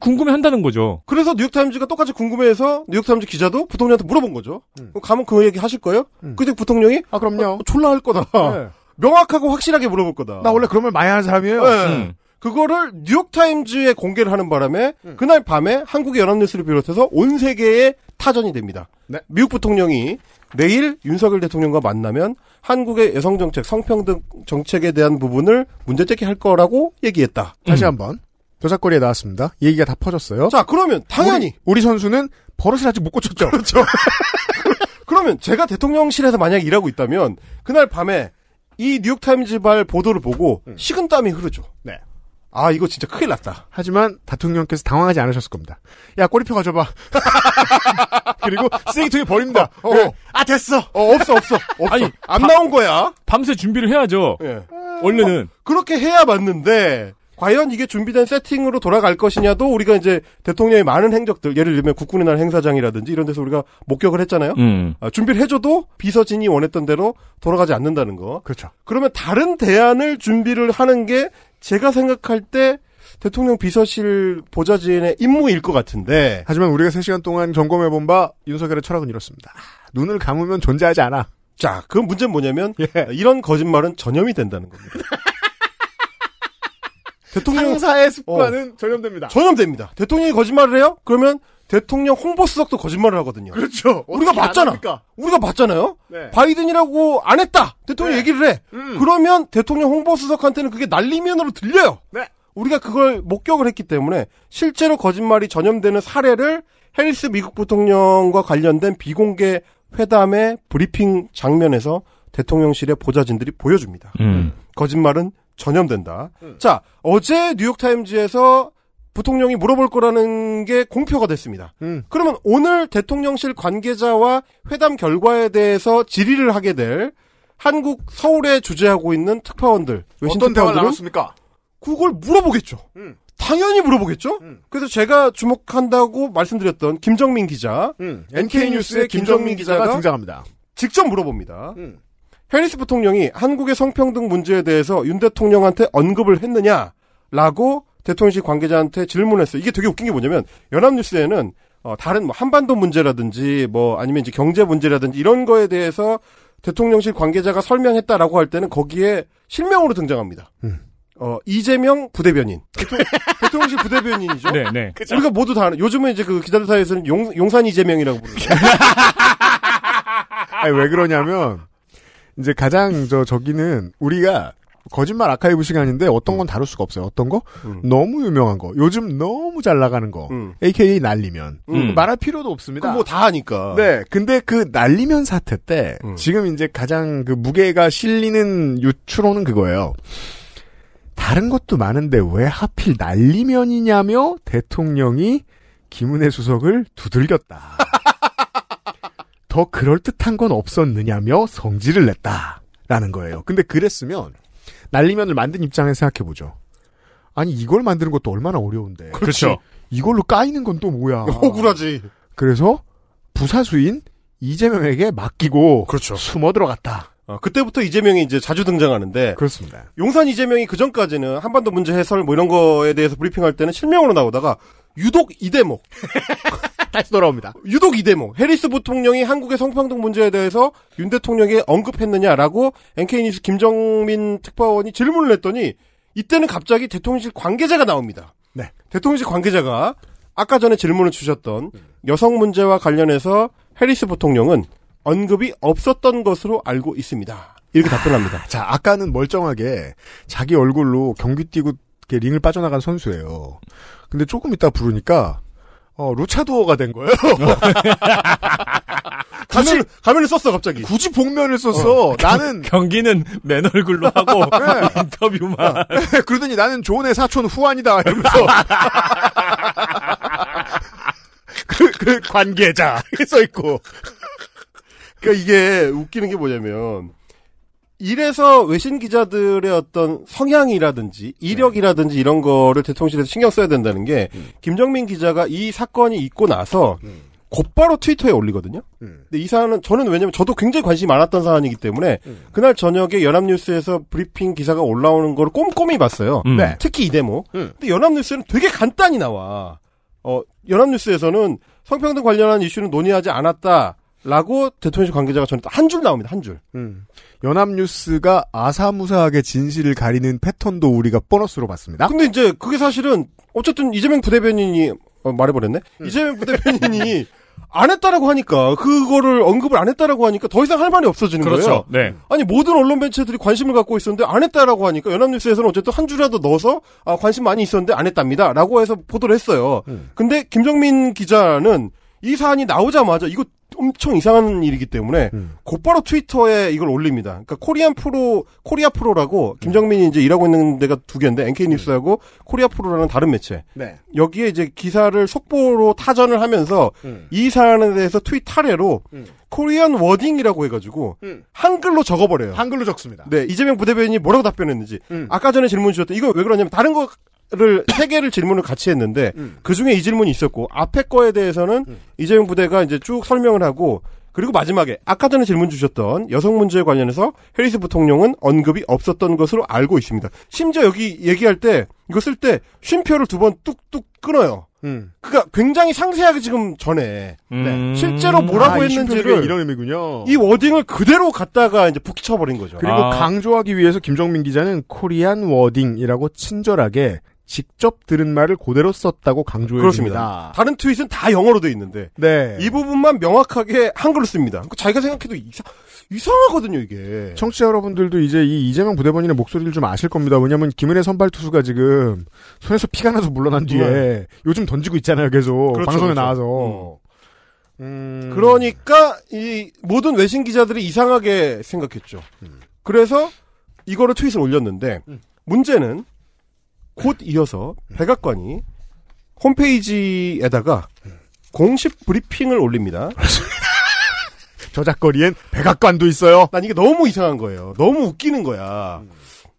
궁금해 한다는 거죠. 그래서 뉴욕타임즈가 똑같이 궁금해해서 뉴욕타임즈 기자도 부통령한테 물어본 거죠. 음. 가면 그 얘기 하실 거예요? 음. 그때 부통령이 아 그럼요. 아, 졸라 할 거다. 네. 명확하고 확실하게 물어볼 거다. 나 원래 그런 말 많이 하는 사람이에요. 네. 음. 그거를 뉴욕타임즈에 공개를 하는 바람에 음. 그날 밤에 한국의 연합뉴스를 비롯해서 온 세계에 타전이 됩니다. 네. 미국 부통령이 내일 윤석열 대통령과 만나면 한국의 여성 정책, 성평등 정책에 대한 부분을 문제 제기할 거라고 얘기했다. 다시 한번 도작거리에 나왔습니다. 얘기가 다 퍼졌어요. 자, 그러면 당연히 우리, 우리 선수는 버릇을 아직 못 고쳤죠. 그렇죠. 그러면 제가 대통령실에서 만약 일하고 있다면 그날 밤에 이 뉴욕타임즈발 보도를 보고 음. 식은땀이 흐르죠. 네. 아, 이거 진짜 크게 났다. 하지만 대통령께서 당황하지 않으셨을 겁니다. 야, 꼬리표 가져봐. 그리고 쓰레기통에 버립니다. 어, 어, 어. 네. 아, 됐어. 어, 없어, 없어. 없어. 아니, 안 밤, 나온 거야. 밤새 준비를 해야죠. 예. 원래는. 아, 그렇게 해야 맞는데, 과연 이게 준비된 세팅으로 돌아갈 것이냐도 우리가 이제 대통령의 많은 행적들, 예를 들면 국군의 날 행사장이라든지 이런 데서 우리가 목격을 했잖아요. 음. 아, 준비를 해줘도 비서진이 원했던 대로 돌아가지 않는다는 거. 그렇죠. 그러면 다른 대안을 준비를 하는 게 제가 생각할 때 대통령 비서실 보좌진의 임무일 것 같은데. 하지만 우리가 3시간 동안 점검해본 바 윤석열의 철학은 이렇습니다. 눈을 감으면 존재하지 않아. 자, 그 문제는 뭐냐면 예. 이런 거짓말은 전염이 된다는 겁니다. 대통령 상사의 어, 습관은 어, 전염됩니다. 전염됩니다. 대통령이 거짓말을 해요? 그러면 대통령 홍보수석도 거짓말을 하거든요. 그렇죠. 우리가 봤잖아. 우리가 봤잖아요. 네. 바이든이라고 안 했다. 대통령 네. 얘기를 해. 음. 그러면 대통령 홍보수석한테는 그게 난리면으로 들려요. 네. 우리가 그걸 목격을 했기 때문에 실제로 거짓말이 전염되는 사례를 해리스 미국 부통령과 관련된 비공개 회담의 브리핑 장면에서 대통령실의 보좌진들이 보여줍니다. 음. 거짓말은 전염된다. 음. 자, 어제 뉴욕타임즈에서 부통령이 물어볼 거라는 게 공표가 됐습니다. 음. 그러면 오늘 대통령실 관계자와 회담 결과에 대해서 질의를 하게 될 한국 서울에 주재하고 있는 특파원들 외신 어떤 대화 나눴습니까? 그걸 물어보겠죠. 음. 당연히 물어보겠죠. 음. 그래서 제가 주목한다고 말씀드렸던 김정민 기자, 음. NK 뉴스의 김정민, 김정민 기자가, 기자가 등장합니다. 직접 물어봅니다. 음. 페니스 부통령이 한국의 성평등 문제에 대해서 윤 대통령한테 언급을 했느냐라고 대통령실 관계자한테 질문했어요. 이게 되게 웃긴 게 뭐냐면 연합뉴스에는 어, 다른 뭐 한반도 문제라든지 뭐 아니면 이제 경제 문제라든지 이런 거에 대해서 대통령실 관계자가 설명했다라고 할 때는 거기에 실명으로 등장합니다. 음. 어, 이재명 부대변인. 대통령, 실 부대변인이죠. 네, 네. 그쵸? 우리가 모두 다 아는, 요즘은 이제 그 기자들 사이에서는 용, 용산 이재명이라고 부르죠. 아니, 왜 그러냐면, 이제 가장 저 저기는 우리가 거짓말 아카이브 시간인데 어떤 건 음. 다룰 수가 없어요. 어떤 거? 음. 너무 유명한 거. 요즘 너무 잘 나가는 거. 음. AKA 날리면. 음. 음. 말할 필요도 없습니다. 뭐 다 하니까. 네. 근데 그 날리면 사태 때 음. 지금 이제 가장 그 무게가 실리는 유추로는 그거예요. 다른 것도 많은데 왜 하필 날리면이냐며 대통령이 김은혜 수석을 두들겼다. 더 그럴듯한 건 없었느냐며 성질을 냈다라는 거예요. 근데 그랬으면 날리면을 만든 입장에 서 생각해 보죠. 아니 이걸 만드는 것도 얼마나 어려운데. 그렇죠. 이걸로 까이는 건 또 뭐야. 억울하지. 그래서 부사수인 이재명에게 맡기고 그렇죠. 숨어 들어갔다. 어, 그때부터 이재명이 이제 자주 등장하는데 그렇습니다. 용산 이재명이 그 전까지는 한반도 문제 해설 뭐 이런 거에 대해서 브리핑할 때는 실명으로 나오다가 유독 이 대목 다시 돌아옵니다. 유독 이 대목 해리스 부통령이 한국의 성평등 문제에 대해서 윤 대통령이 언급했느냐라고 NK뉴스 김정민 특파원이 질문을 했더니 이때는 갑자기 대통령실 관계자가 나옵니다. 네. 대통령실 관계자가 아까 전에 질문을 주셨던 여성 문제와 관련해서 해리스 부통령은 언급이 없었던 것으로 알고 있습니다. 이렇게 답변합니다. 아, 자, 아까는 멀쩡하게 자기 얼굴로 경기 뛰고 링을 빠져나간 선수예요. 근데 조금 있다 부르니까 어, 루차도어가 된 거예요. 가면, 가면을 썼어, 갑자기. 굳이 복면을 썼어. 어. 나는. 경기는 맨 얼굴로 하고, 네. 인터뷰만. 네. 네. 그러더니 나는 존의 사촌 후안이다. 이러면서. 그, 그, 관계자. 써 있고. 그러니까 이게 웃기는 게 뭐냐면, 이래서 외신 기자들의 어떤 성향이라든지 이력이라든지 이런 거를 대통령실에서 신경 써야 된다는 게 음. 김정민 기자가 이 사건이 있고 나서 음. 곧바로 트위터에 올리거든요. 음. 근데 이 사안은 저는 왜냐면 저도 굉장히 관심이 많았던 사안이기 때문에 음. 그날 저녁에 연합뉴스에서 브리핑 기사가 올라오는 걸 꼼꼼히 봤어요. 음. 네. 특히 이 대목. 음. 근데 연합뉴스는 되게 간단히 나와. 어, 연합뉴스에서는 성평등 관련한 이슈는 논의하지 않았다. 라고 대통령실 관계자가 전했한줄 나옵니다. 한 줄. 음. 연합뉴스가 아사무사하게 진실을 가리는 패턴도 우리가 보너스로 봤습니다. 근데 이제 그게 사실은 어쨌든 이재명 부대변인이 어, 말해버렸네. 음. 이재명 부대변인이 안 했다라고 하니까 그거를 언급을 안 했다라고 하니까 더 이상 할 말이 없어지는 그렇죠. 거예요. 네. 아니 모든 언론 벤처들이 관심을 갖고 있었는데 안 했다라고 하니까 연합뉴스에서는 어쨌든 한 줄이라도 넣어서 아, 관심 많이 있었는데 안 했답니다라고 해서 보도를 했어요. 음. 근데 김정민 기자는 이 사안이 나오자마자 이거 엄청 이상한 일이기 때문에 음. 곧바로 트위터에 이걸 올립니다. 그러니까 코리안 프로 코리아 프로라고 김정민이 이제 일하고 있는 데가 두 개인데 NK 네. 뉴스하고 코리아 프로라는 다른 매체. 네. 여기에 이제 기사를 속보로 타전을 하면서 음. 이 사안에 대해서 트윗 탈래로 음. 코리안 워딩이라고 해가지고 음. 한글로 적어버려요. 한글로 적습니다. 네 이재명 부대변인이 뭐라고 답변했는지 음. 아까 전에 질문 주셨던 이거 왜 그러냐면 다른 거 를, 세 개를 질문을 같이 했는데, 음. 그 중에 이 질문이 있었고, 앞에 거에 대해서는 음. 이재용 부대가 이제 쭉 설명을 하고, 그리고 마지막에, 아까 전에 질문 주셨던 여성 문제에 관련해서 해리스 부통령은 언급이 없었던 것으로 알고 있습니다. 심지어 여기 얘기할 때, 이거 쓸 때, 쉼표를 두 번 뚝뚝 끊어요. 음. 그니까 굉장히 상세하게 지금 전에 네. 음. 네. 실제로 뭐라고 아, 했는지를 이런 의미군요. 이 워딩을 그대로 갖다가 이제 북쳐버린 거죠. 그리고 아. 강조하기 위해서 김정민 기자는 코리안 워딩이라고 친절하게 직접 들은 말을 그대로 썼다고 강조해 그렇습니다. 줍니다. 다른 트윗은 다 영어로 돼 있는데 네. 이 부분만 명확하게 한글로 씁니다. 그러니까 자기가 생각해도 이상, 이상하거든요 이게. 청취자 여러분들도 이제 이 이재명 부대본인의 목소리를 좀 아실 겁니다. 왜냐하면 김은혜 선발 투수가 지금 손에서 피가 나서 물러난 뒤에 네. 요즘 던지고 있잖아요 계속 그렇죠, 방송에 그렇죠. 나와서. 음. 음... 그러니까 이 모든 외신 기자들이 이상하게 생각했죠. 음. 그래서 이거를 트윗을 올렸는데 음. 문제는 곧 이어서 백악관이 홈페이지에다가 공식 브리핑을 올립니다. 저작거리엔 백악관도 있어요. 난 이게 너무 이상한 거예요. 너무 웃기는 거야.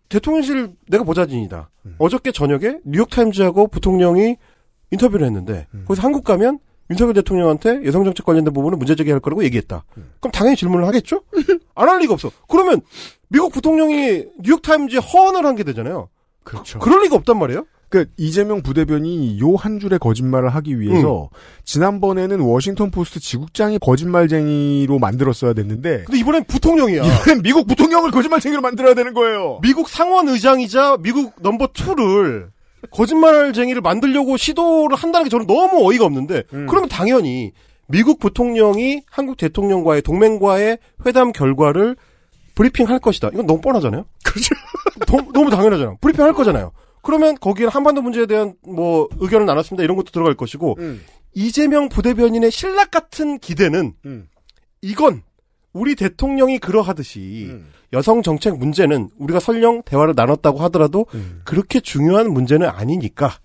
대통령실 내가 보좌진이다. 음. 어저께 저녁에 뉴욕타임즈하고 부통령이 인터뷰를 했는데 음. 거기서 한국 가면 윤석열 대통령한테 여성정책 관련된 부분을 문제제기할 거라고 얘기했다. 음. 그럼 당연히 질문을 하겠죠? 안 할 리가 없어. 그러면 미국 부통령이 뉴욕타임즈에 허언을 한 게 되잖아요. 그렇죠. 그럴 리가 없단 말이에요? 그 이재명 부대변이 요 한 줄의 거짓말을 하기 위해서 응. 음. 지난번에는 워싱턴 포스트 지국장이 거짓말쟁이로 만들었어야 됐는데 근데 이번엔 부통령이야. 이번엔 미국 부통령을 거짓말쟁이로 만들어야 되는 거예요. 미국 상원 의장이자 미국 넘버 투를 거짓말쟁이를 만들려고 시도를 한다는 게 저는 너무 어이가 없는데 음. 그러면 당연히 미국 부통령이 한국 대통령과의 동맹과의 회담 결과를 브리핑 할 것이다. 이건 너무 뻔하잖아요. 그죠 너무, 너무 당연하잖아요. 브리핑 할 거잖아요. 그러면 거기에 한반도 문제에 대한 뭐 의견을 나눴습니다. 이런 것도 들어갈 것이고 음. 이재명 부대변인의 신락 같은 기대는 음. 이건 우리 대통령이 그러하듯이 음. 여성 정책 문제는 우리가 설령 대화를 나눴다고 하더라도 음. 그렇게 중요한 문제는 아니니까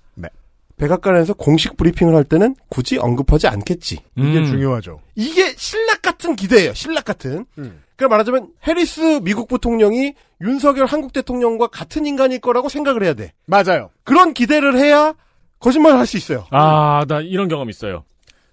백악관에서 공식 브리핑을 할 때는 굳이 언급하지 않겠지. 이게 음. 중요하죠. 이게 신락 같은 기대예요. 신락 같은. 음. 그러니까 말하자면 해리스 미국 부통령이 윤석열 한국 대통령과 같은 인간일 거라고 생각을 해야 돼. 맞아요. 그런 기대를 해야 거짓말을 할 수 있어요. 아, 나 이런 경험 있어요.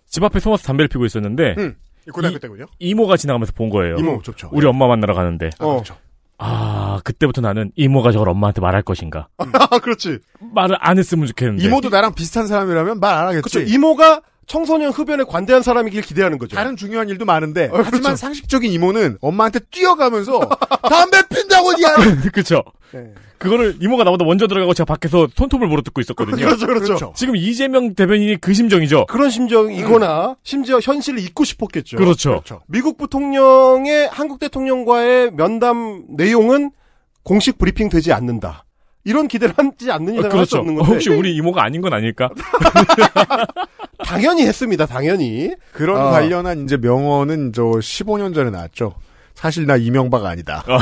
집 앞에 숨어서 담배를 피고 있었는데 음. 고등학교 이, 때군요. 이모가 지나가면서 본 거예요. 이모 좋죠. 우리 엄마 만나러 가는데. 어. 아, 어. 그렇죠. 아, 그때부터 나는 이모가 저걸 엄마한테 말할 것인가. 아, 그렇지. 말을 안 했으면 좋겠는데. 이모도 나랑 비슷한 사람이라면 말 안 하겠지. 그렇죠. 이모가 청소년 흡연에 관대한 사람이길 기대하는 거죠. 다른 중요한 일도 많은데 어, 그렇죠. 하지만 상식적인 이모는 엄마한테 뛰어가면서 담배 핀다고 니야. 그렇죠. 네. 그거를 이모가 나보다 먼저 들어가고 제가 밖에서 손톱을 물어뜯고 있었거든요. 그렇죠, 그렇죠, 그렇죠. 지금 이재명 대변인이 그 심정이죠. 그런 심정이거나 음. 심지어 현실을 잊고 싶었겠죠. 그렇죠. 그렇죠. 미국 부통령의 한국 대통령과의 면담 내용은 공식 브리핑 되지 않는다. 이런 기대를 하지 않는 이상 아, 그렇죠. 할수 없는 건데. 혹시 우리 이모가 아닌 건 아닐까? 당연히 했습니다. 당연히. 그런 어. 관련한 이제 명언은 저 15년 전에 나왔죠. 사실 나 이명박 아니다. 어.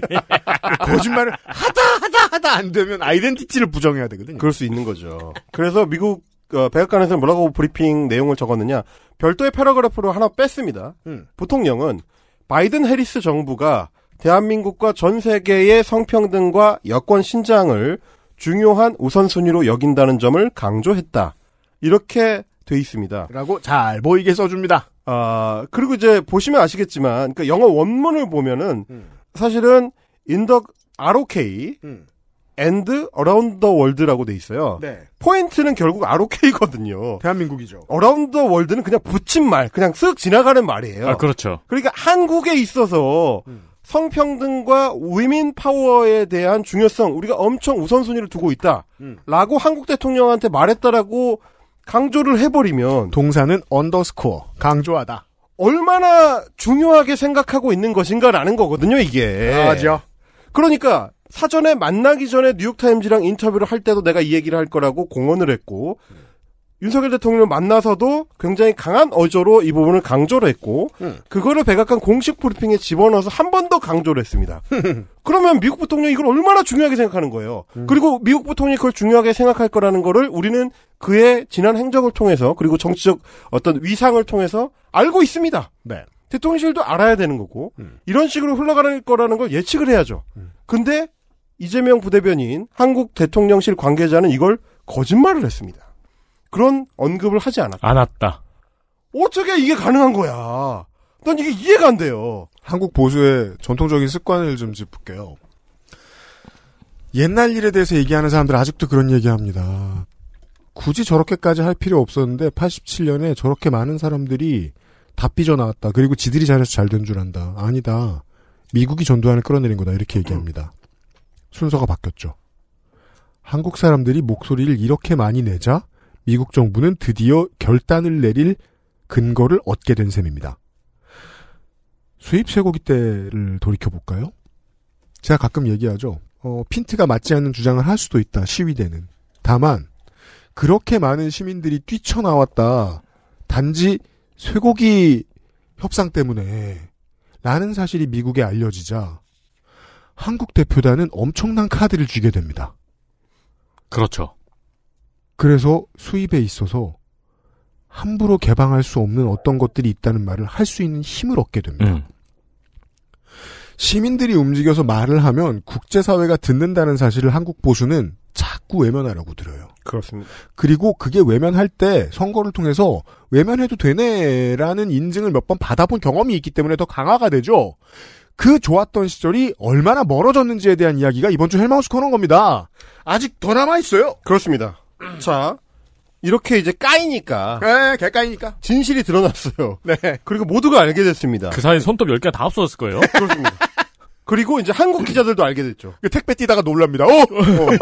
거짓말을 하다 하다 하다 안 되면 아이덴티티를 부정해야 되거든요. 그럴 수 있는 거죠. 그래서 미국 어, 백악관에서 뭐라고 브리핑 내용을 적었느냐. 별도의 패러그래프로 하나 뺐습니다. 음. 보통령은 바이든 해리스 정부가 대한민국과 전 세계의 성평등과 여권 신장을 중요한 우선순위로 여긴다는 점을 강조했다. 이렇게 돼 있습니다. 라고 잘 보이게 써줍니다. 아, 그리고 이제 보시면 아시겠지만, 그러니까 영어 원문을 보면은, 음. 사실은, in the ROK, 음. and around the world라고 돼 있어요. 네. 포인트는 결국 ROK거든요. 대한민국이죠. around the world는 그냥 붙임 말, 그냥 쓱 지나가는 말이에요. 아, 그렇죠. 그러니까 한국에 있어서, 음. 성평등과 위민 파워에 대한 중요성 우리가 엄청 우선순위를 두고 있다라고 음. 한국 대통령한테 말했다라고 강조를 해버리면 동사는 언더스코어 강조하다 얼마나 중요하게 생각하고 있는 것인가라는 거거든요 이게 맞아 그러니까 사전에 만나기 전에 뉴욕타임즈랑 인터뷰를 할 때도 내가 이 얘기를 할 거라고 공언을 했고 음. 윤석열 대통령 만나서도 굉장히 강한 어조로 이 부분을 강조를 했고 음. 그거를 백악관 공식 브리핑에 집어넣어서 한 번 더 강조를 했습니다. 그러면 미국 부통령이 이걸 얼마나 중요하게 생각하는 거예요. 음. 그리고 미국 부통령이 그걸 중요하게 생각할 거라는 거를 우리는 그의 지난 행적을 통해서 그리고 정치적 어떤 위상을 통해서 알고 있습니다. 네. 대통령실도 알아야 되는 거고 음. 이런 식으로 흘러가는 거라는 걸 예측을 해야죠. 음. 근데 이재명 부대변인 한국 대통령실 관계자는 이걸 거짓말을 했습니다. 그런 언급을 하지 않았다. 않았다. 어떻게 이게 가능한 거야? 난 이게 이해가 안 돼요. 한국 보수의 전통적인 습관을 좀 짚을게요. 옛날 일에 대해서 얘기하는 사람들 아직도 그런 얘기합니다. 굳이 저렇게까지 할 필요 없었는데 87년에 저렇게 많은 사람들이 다 삐져나왔다. 그리고 지들이 잘해서 잘 된 줄 안다. 아니다. 미국이 전두환을 끌어내린 거다. 이렇게 얘기합니다. 순서가 바뀌었죠. 한국 사람들이 목소리를 이렇게 많이 내자 미국 정부는 드디어 결단을 내릴 근거를 얻게 된 셈입니다. 수입 쇠고기 때를 돌이켜 볼까요? 제가 가끔 얘기하죠. 어, 핀트가 맞지 않는 주장을 할 수도 있다. 시위대는. 다만 그렇게 많은 시민들이 뛰쳐나왔다. 단지 쇠고기 협상 때문에 라는 사실이 미국에 알려지자 한국 대표단은 엄청난 카드를 쥐게 됩니다. 그렇죠. 그래서 수입에 있어서 함부로 개방할 수 없는 어떤 것들이 있다는 말을 할 수 있는 힘을 얻게 됩니다. 음. 시민들이 움직여서 말을 하면 국제사회가 듣는다는 사실을 한국 보수는 자꾸 외면하려고 들어요. 그렇습니다. 그리고 그게 외면할 때 선거를 통해서 외면해도 되네라는 인증을 몇 번 받아본 경험이 있기 때문에 더 강화가 되죠. 그 좋았던 시절이 얼마나 멀어졌는지에 대한 이야기가 이번 주 헬마우스 코너인 겁니다. 아직 더 남아있어요. 그렇습니다. 자, 이렇게 이제 까이니까. 네, 개 까이니까. 진실이 드러났어요. 네. 그리고 모두가 알게 됐습니다. 그 사이 에 손톱 10개 가다 없어졌을 거예요. 그렇습니다. 그리고 이제 한국 기자들도 알게 됐죠. 택배 뛰다가 놀랍니다. 어! 어.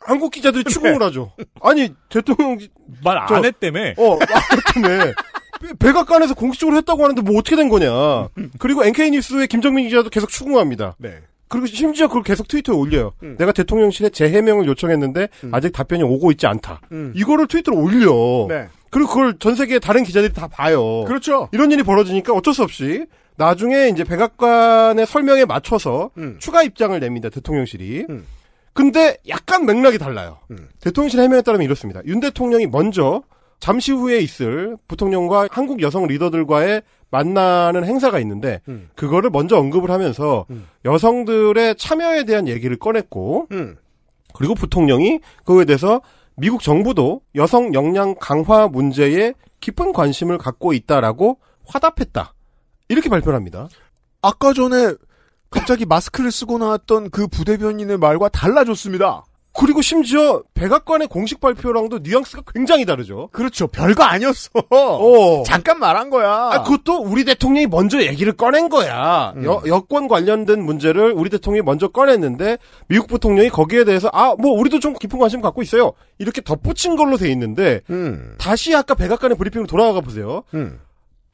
한국 기자들이 추궁을 네. 하죠. 아니, 대통령. 말 안 했다며. 어, 말했다며. 아, 백악관에서 공식적으로 했다고 하는데 뭐 어떻게 된 거냐. 그리고 NK뉴스의 김정민 기자도 계속 추궁합니다. 네. 그리고 심지어 그걸 계속 트위터에 올려요. 음. 내가 대통령실에 재해명을 요청했는데 음. 아직 답변이 오고 있지 않다. 음. 이거를 트위터로 올려. 네. 그리고 그걸 전 세계 다른 기자들이 다 봐요. 그렇죠. 이런 일이 벌어지니까 어쩔 수 없이 나중에 이제 백악관의 설명에 맞춰서 음. 추가 입장을 냅니다. 대통령실이. 음. 근데 약간 맥락이 달라요. 음. 대통령실 해명에 따르면 이렇습니다. 윤 대통령이 먼저 잠시 후에 있을 부통령과 한국 여성 리더들과의 만나는 행사가 있는데 음. 그거를 먼저 언급을 하면서 음. 여성들의 참여에 대한 얘기를 꺼냈고 음. 그리고 부통령이 그거에 대해서 미국 정부도 여성 역량 강화 문제에 깊은 관심을 갖고 있다라고 화답했다 이렇게 발표를 합니다. 아까 전에 갑자기 마스크를 쓰고 나왔던 그 부대변인의 말과 달라졌습니다. 그리고 심지어 백악관의 공식 발표랑도 뉘앙스가 굉장히 다르죠. 그렇죠. 별거 아니었어. 어. 잠깐 말한 거야. 아, 그것도 우리 대통령이 먼저 얘기를 꺼낸 거야. 음. 여, 여권 관련된 문제를 우리 대통령이 먼저 꺼냈는데 미국 부통령이 거기에 대해서 아, 뭐 우리도 좀 깊은 관심 갖고 있어요. 이렇게 덧붙인 걸로 돼 있는데 음. 다시 아까 백악관의 브리핑으로 돌아가 보세요. 음.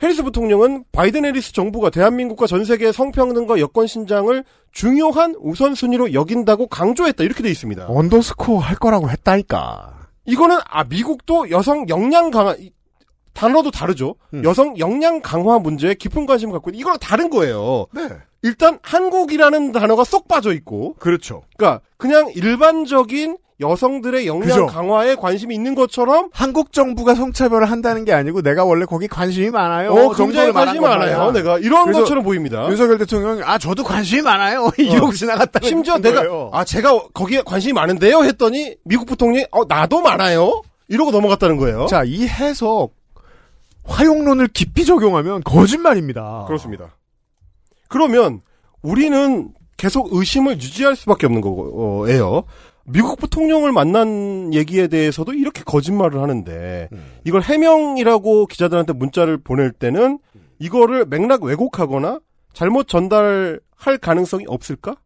해리스 부통령은 바이든 해리스 정부가 대한민국과 전 세계의 성평등과 여권 신장을 중요한 우선순위로 여긴다고 강조했다. 이렇게 돼 있습니다. 언더스코어 할 거라고 했다니까. 이거는 아 미국도 여성 역량 강화 단어도 다르죠. 음. 여성 역량 강화 문제에 깊은 관심 을 갖고 있는 이거랑 다른 거예요. 네. 일단 한국이라는 단어가 쏙 빠져 있고 그렇죠. 그러니까 그냥 일반적인 여성들의 역량 그죠. 강화에 관심이 있는 것처럼 한국 정부가 성차별을 한다는 게 아니고 내가 원래 거기 관심이 많아요. 어, 굉장히 관심이 많아요. 말이야. 내가 이런 것처럼 보입니다. 윤석열 대통령이 아 저도 관심이 많아요. 이러고 어. 지나갔다. 심지어 내가 거예요. 아 제가 거기에 관심이 많은데요 했더니 미국 부통령이 어 나도 많아요. 이러고 넘어갔다는 거예요. 자, 이 해석 화용론을 깊이 적용하면 거짓말입니다. 그렇습니다. 그러면 우리는 계속 의심을 유지할 수밖에 없는 거예요. 미국 부통령을 만난 얘기에 대해서도 이렇게 거짓말을 하는데 음. 이걸 해명이라고 기자들한테 문자를 보낼 때는 이거를 맥락 왜곡하거나 잘못 전달할 가능성이 없을까?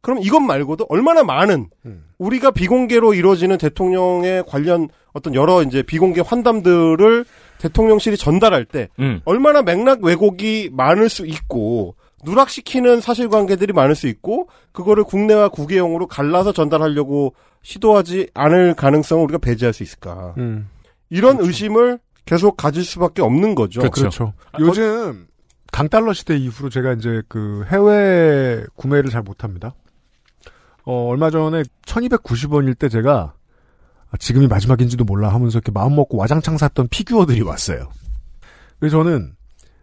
그럼 이것 말고도 얼마나 많은 음. 우리가 비공개로 이루어지는 대통령의 관련 어떤 여러 이제 비공개 환담들을 대통령실이 전달할 때 음. 얼마나 맥락 왜곡이 많을 수 있고 누락시키는 사실관계들이 많을 수 있고 그거를 국내와 국외용으로 갈라서 전달하려고 시도하지 않을 가능성을 우리가 배제할 수 있을까? 음. 이런 그렇죠. 의심을 계속 가질 수밖에 없는 거죠. 그렇죠. 그렇죠. 아, 요즘 강달러 시대 이후로 제가 이제 그 해외 구매를 잘 못합니다. 어, 얼마 전에 1290원일 때 제가 아, 지금이 마지막인지도 몰라 하면서 이렇게 마음먹고 와장창 샀던 피규어들이 왔어요. 그래서 저는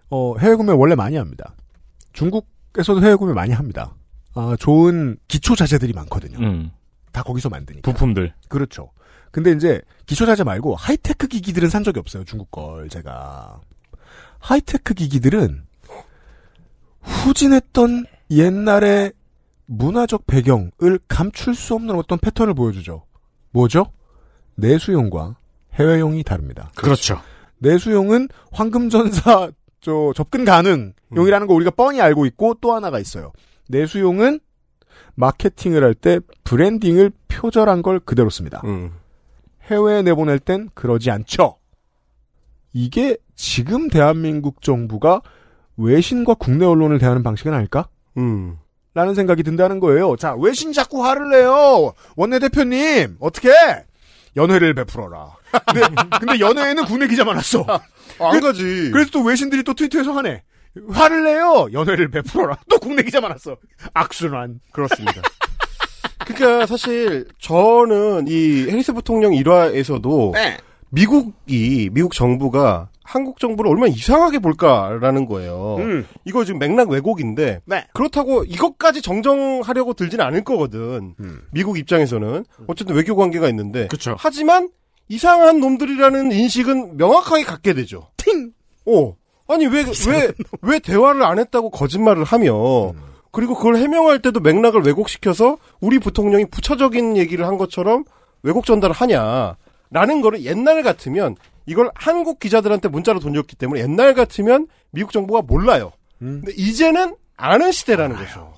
어, 해외 구매 원래 많이 합니다. 중국에서도 해외 구매 많이 합니다. 아, 좋은 기초 자재들이 많거든요. 음. 다 거기서 만드니까. 부품들. 그렇죠. 근데 이제 기초 자재 말고 하이테크 기기들은 산 적이 없어요. 중국 걸 제가. 하이테크 기기들은 후진했던 옛날의 문화적 배경을 감출 수 없는 어떤 패턴을 보여주죠. 뭐죠? 내수용과 해외용이 다릅니다. 그렇죠. 내수용은 황금전사 저 접근 가능용이라는 거 우리가 뻔히 알고 있고 또 하나가 있어요. 내수용은 마케팅을 할 때 브랜딩을 표절한 걸 그대로 씁니다. 음. 해외에 내보낼 땐 그러지 않죠. 이게 지금 대한민국 정부가 외신과 국내 언론을 대하는 방식은 아닐까? 음. 라는 생각이 든다는 거예요. 자, 외신 자꾸 화를 내요. 원내대표님, 어떻게? 연회를 베풀어라. 근데, 근데 연예에는 국내 기자만 왔어. 아, 안 가지. 그래서 또 외신들이 또 트위터에서 화내. 화를 내요. 연애를 베풀어라. 또 국내 기자 만왔어 악순환. 그렇습니다. 그러니까 사실 저는 이 해리스 부통령 일화에서도 네. 미국이 미국 정부가 한국 정부를 얼마나 이상하게 볼까라는 거예요. 음. 이거 지금 맥락 왜곡인데 네. 그렇다고 이것까지 정정하려고 들지는 않을 거거든. 음. 미국 입장에서는 어쨌든 외교 관계가 있는데 그쵸. 하지만 이상한 놈들이라는 인식은 명확하게 갖게 되죠. 팅! 어. 아니, 왜, 왜, 왜 대화를 안 했다고 거짓말을 하며, 그리고 그걸 해명할 때도 맥락을 왜곡시켜서 우리 부통령이 부차적인 얘기를 한 것처럼 왜곡 전달을 하냐. 라는 거를 옛날 같으면 이걸 한국 기자들한테 문자로 돈줬기 때문에 옛날 같으면 미국 정부가 몰라요. 음. 근데 이제는 아는 시대라는 거죠.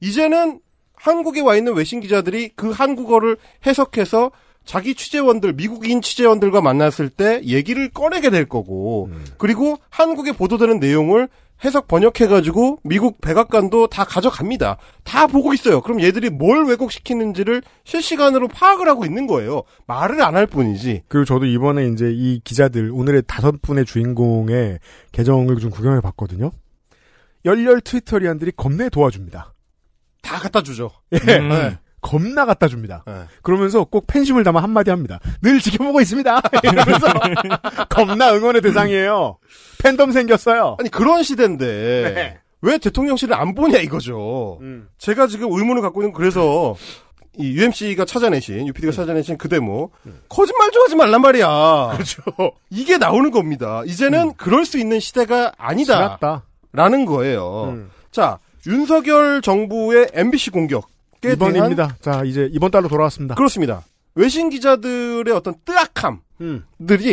이제는 한국에 와 있는 외신 기자들이 그 한국어를 해석해서 자기 취재원들, 미국인 취재원들과 만났을 때 얘기를 꺼내게 될 거고, 음. 그리고 한국에 보도되는 내용을 해석 번역해가지고 미국 백악관도 다 가져갑니다. 다 보고 있어요. 그럼 얘들이 뭘 왜곡시키는지를 실시간으로 파악을 하고 있는 거예요. 말을 안 할 뿐이지. 그리고 저도 이번에 이제 이 기자들, 오늘의 다섯 분의 주인공의 계정을 좀 구경해 봤거든요. 열렬 트위터리안들이 겁내 도와줍니다. 다 갖다 주죠. 예. 음. 네. 겁나 갖다 줍니다. 네. 그러면서 꼭 팬심을 담아 한마디 합니다. 늘 지켜보고 있습니다. 이러면서 겁나 응원의 대상이에요. 팬덤 생겼어요. 아니 그런 시대인데 네. 왜 대통령실을 안 보냐 이거죠. 음. 제가 지금 의문을 갖고 있는 그래서 이 UMC가 찾아내신, UPD가 음. 찾아내신 그대모 음. 거짓말 좀 하지 말란 말이야. 그렇죠. 이게 나오는 겁니다. 이제는 음. 그럴 수 있는 시대가 아니다. 지났다. 라는 거예요. 음. 자, 윤석열 정부의 MBC 공격. 꽤번입니다 자, 이제 이번 달로 돌아왔습니다. 그렇습니다. 외신 기자들의 어떤 뜨악함들이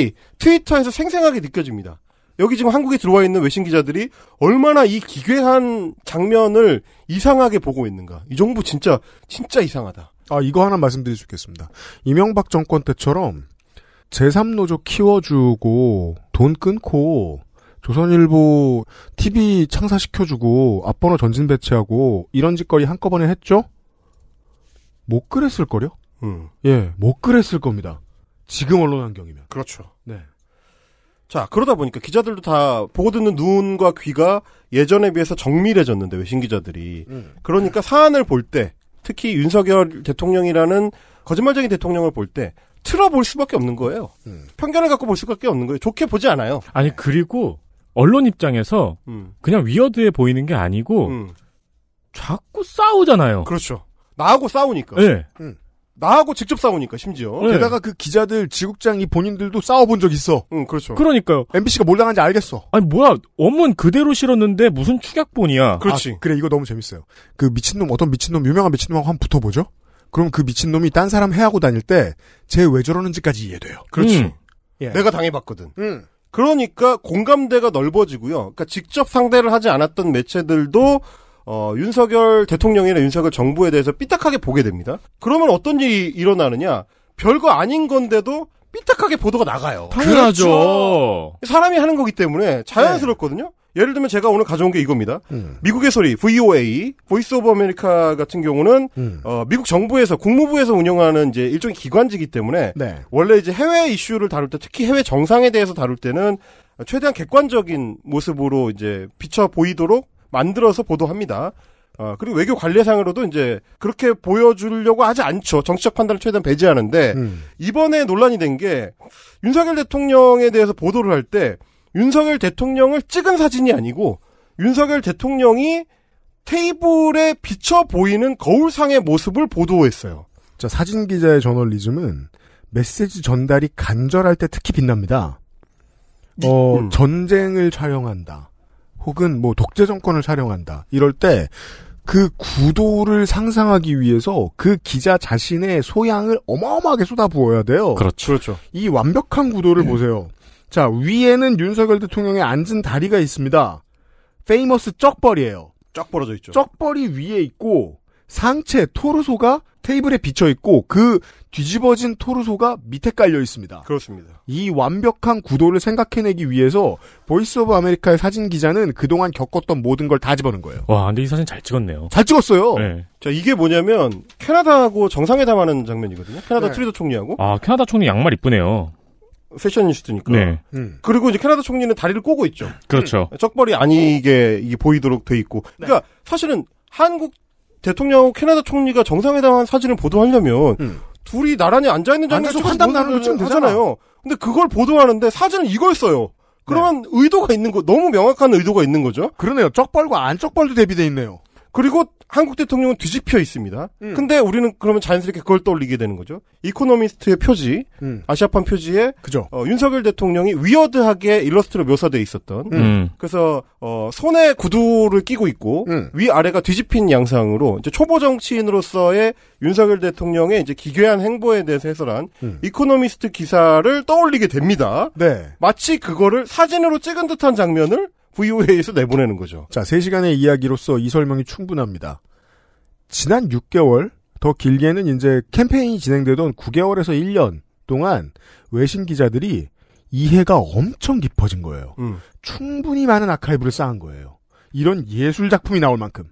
음. 트위터에서 생생하게 느껴집니다. 여기 지금 한국에 들어와 있는 외신 기자들이 얼마나 이 기괴한 장면을 이상하게 보고 있는가. 이 정부 진짜, 진짜 이상하다. 아, 이거 하나 말씀드리고 싶겠습니다. 이명박 정권 때처럼 제3노조 키워주고 돈 끊고 조선일보 TV 창사시켜주고 앞번호 전진 배치하고 이런 짓거리 한꺼번에 했죠? 못 그랬을 거요 음. 예, 못 그랬을 겁니다. 지금 언론 환경이면. 그렇죠. 네. 자, 그러다 보니까 기자들도 다 보고 듣는 눈과 귀가 예전에 비해서 정밀해졌는데, 외신 기자들이. 음. 그러니까 사안을 볼 때, 특히 윤석열 대통령이라는 거짓말쟁이 대통령을 볼 때, 틀어볼 수밖에 없는 거예요. 음. 편견을 갖고 볼 수밖에 없는 거예요. 좋게 보지 않아요. 아니, 그리고, 언론 입장에서, 음. 그냥 위어드해 보이는 게 아니고, 음. 자꾸 싸우잖아요. 그렇죠. 나하고 싸우니까. 네. 나하고 직접 싸우니까 심지어. 네. 게다가 그 기자들 지국장이 본인들도 싸워본 적 있어. 응, 그렇죠. 그러니까요. MBC가 뭘 당한지 알겠어. 아니 뭐야 원문 그대로 실었는데 무슨 축약본이야. 그렇지. 아, 그래 이거 너무 재밌어요. 그 미친놈 어떤 미친놈 유명한 미친놈하고 한 붙어보죠. 그럼 그 미친놈이 딴 사람 해하고 다닐 때 쟤 왜 저러는지까지 이해돼요. 그렇지. 음. 예. 내가 당해봤거든. 음. 그러니까 공감대가 넓어지고요. 그러니까 직접 상대를 하지 않았던 매체들도 음. 어, 윤석열 대통령이나 윤석열 정부에 대해서 삐딱하게 보게 됩니다. 그러면 어떤 일이 일어나느냐? 별거 아닌 건데도 삐딱하게 보도가 나가요. 당연하죠. 그렇죠. 사람이 하는 거기 때문에 자연스럽거든요. 네. 예를 들면 제가 오늘 가져온 게 이겁니다. 음. 미국의 소리 VOA, 보이스 오브 아메리카 같은 경우는 음. 어, 미국 정부에서 국무부에서 운영하는 이제 일종의 기관지기 때문에 네. 원래 이제 해외 이슈를 다룰 때 특히 해외 정상에 대해서 다룰 때는 최대한 객관적인 모습으로 이제 비춰 보이도록 만들어서 보도합니다. 어, 그리고 외교 관례상으로도 이제 그렇게 보여주려고 하지 않죠. 정치적 판단을 최대한 배제하는데 음. 이번에 논란이 된 게 윤석열 대통령에 대해서 보도를 할 때 윤석열 대통령을 찍은 사진이 아니고 윤석열 대통령이 테이블에 비쳐 보이는 거울상의 모습을 보도했어요. 자, 사진 기자의 저널리즘은 메시지 전달이 간절할 때 특히 빛납니다. 어, 음. 전쟁을 촬영한다. 혹은 뭐 독재 정권을 촬영한다 이럴 때 그 구도를 상상하기 위해서 그 기자 자신의 소양을 어마어마하게 쏟아부어야 돼요. 그렇죠. 그렇죠. 이 완벽한 구도를 네. 보세요. 자 위에는 윤석열 대통령의 앉은 다리가 있습니다. 페이머스 쩍벌이에요. 쩍 벌어져 있죠. 쩍벌이 위에 있고 상체 토르소가 테이블에 비쳐 있고 그 뒤집어진 토르소가 밑에 깔려 있습니다. 그렇습니다. 이 완벽한 구도를 생각해내기 위해서 보이스 오브 아메리카의 사진 기자는 그동안 겪었던 모든 걸 다 집어넣은 거예요. 와, 근데 이 사진 잘 찍었네요. 잘 찍었어요. 네. 자, 이게 뭐냐면 캐나다하고 정상회담하는 장면이거든요. 캐나다 네. 트리도 총리하고. 아, 캐나다 총리 양말 이쁘네요. 패션 이스트니까 네. 음. 그리고 이제 캐나다 총리는 다리를 꼬고 있죠. 그렇죠. 음. 적벌이 아니게 이게 보이도록 돼 있고. 네. 그러니까 사실은 한국 대통령하고 캐나다 총리가 정상회담한 사진을 보도하려면 음. 둘이 나란히 앉아 있는 장면에서 한담 나누는 되잖아 되잖아요. 근데 그걸 보도하는데 사진은 이걸 써요. 그러면 네. 의도가 있는 거 너무 명확한 의도가 있는 거죠. 그러네요. 쪽벌과 안쪽벌도 대비돼 있네요. 그리고 한국 대통령은 뒤집혀 있습니다. 음. 근데 우리는 그러면 자연스럽게 그걸 떠올리게 되는 거죠. 이코노미스트의 표지, 음. 아시아판 표지에 그죠. 어, 윤석열 대통령이 위어드하게 일러스트로 묘사돼 있었던. 음. 음. 그래서 어, 손에 구두를 끼고 있고 음. 위 아래가 뒤집힌 양상으로 이제 초보 정치인으로서의 윤석열 대통령의 이제 기괴한 행보에 대해서 해설한 음. 이코노미스트 기사를 떠올리게 됩니다. 네. 마치 그거를 사진으로 찍은 듯한 장면을 VOA에서 내보내는 거죠. 자, 3시간의 이야기로서 이 설명이 충분합니다. 지난 6개월, 더 길게는 이제 캠페인이 진행되던 9개월에서 1년 동안 외신 기자들이 이해가 엄청 깊어진 거예요. 음. 충분히 많은 아카이브를 쌓은 거예요. 이런 예술 작품이 나올 만큼.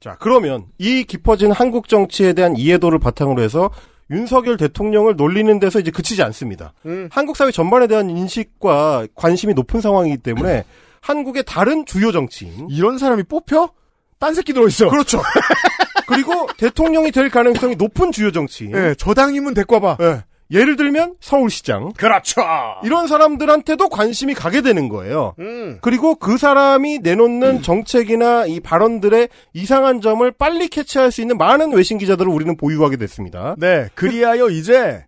자, 그러면 이 깊어진 한국 정치에 대한 이해도를 바탕으로 해서 윤석열 대통령을 놀리는 데서 이제 그치지 않습니다. 음. 한국 사회 전반에 대한 인식과 관심이 높은 상황이기 때문에 한국의 다른 주요 정치인 이런 사람이 뽑혀? 딴 새끼 들어있어. 그렇죠. 그리고 대통령이 될 가능성이 높은 주요 정치인. 네, 저당이면 데리고 와봐. 네. 예를 들면 서울시장. 그렇죠. 이런 사람들한테도 관심이 가게 되는 거예요. 음. 그리고 그 사람이 내놓는 음. 정책이나 이 발언들의 이상한 점을 빨리 캐치할 수 있는 많은 외신 기자들을 우리는 보유하게 됐습니다. 네. 그리하여 이제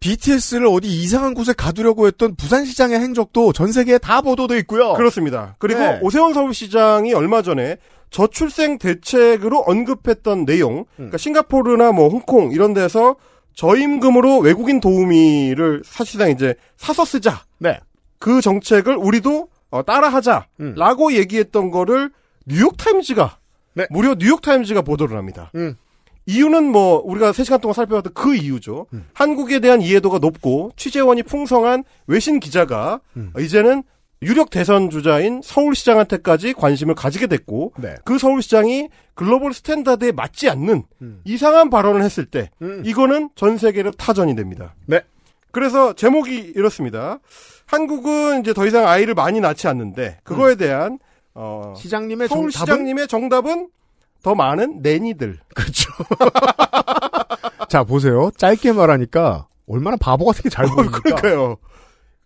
BTS를 어디 이상한 곳에 가두려고 했던 부산시장의 행적도 전 세계에 다 보도돼 있고요. 그렇습니다. 그리고 네. 오세훈 서울시장이 얼마 전에 저출생 대책으로 언급했던 내용, 음. 그러니까 싱가포르나 뭐 홍콩 이런 데서 저임금으로 외국인 도우미를 사실상 이제 사서 쓰자. 네. 그 정책을 우리도 어, 따라하자라고 음. 얘기했던 거를 뉴욕타임즈가 네. 무려 뉴욕타임즈가 보도를 합니다. 음. 이유는 뭐 우리가 3시간 동안 살펴봤던 그 이유죠. 음. 한국에 대한 이해도가 높고 취재원이 풍성한 외신 기자가 음. 이제는 유력 대선 주자인 서울시장한테까지 관심을 가지게 됐고 네. 그 서울시장이 글로벌 스탠다드에 맞지 않는 음. 이상한 발언을 했을 때 음. 이거는 전 세계로 타전이 됩니다. 네. 그래서 제목이 이렇습니다. 한국은 이제 더 이상 아이를 많이 낳지 않는데 그거에 음. 대한 어, 시장님의 서울 시장님의 정답은 더 많은 내니들. 그렇죠. 자 보세요. 짧게 말하니까 얼마나 바보 같은 게잘 어, 보이니까. 그러니까요.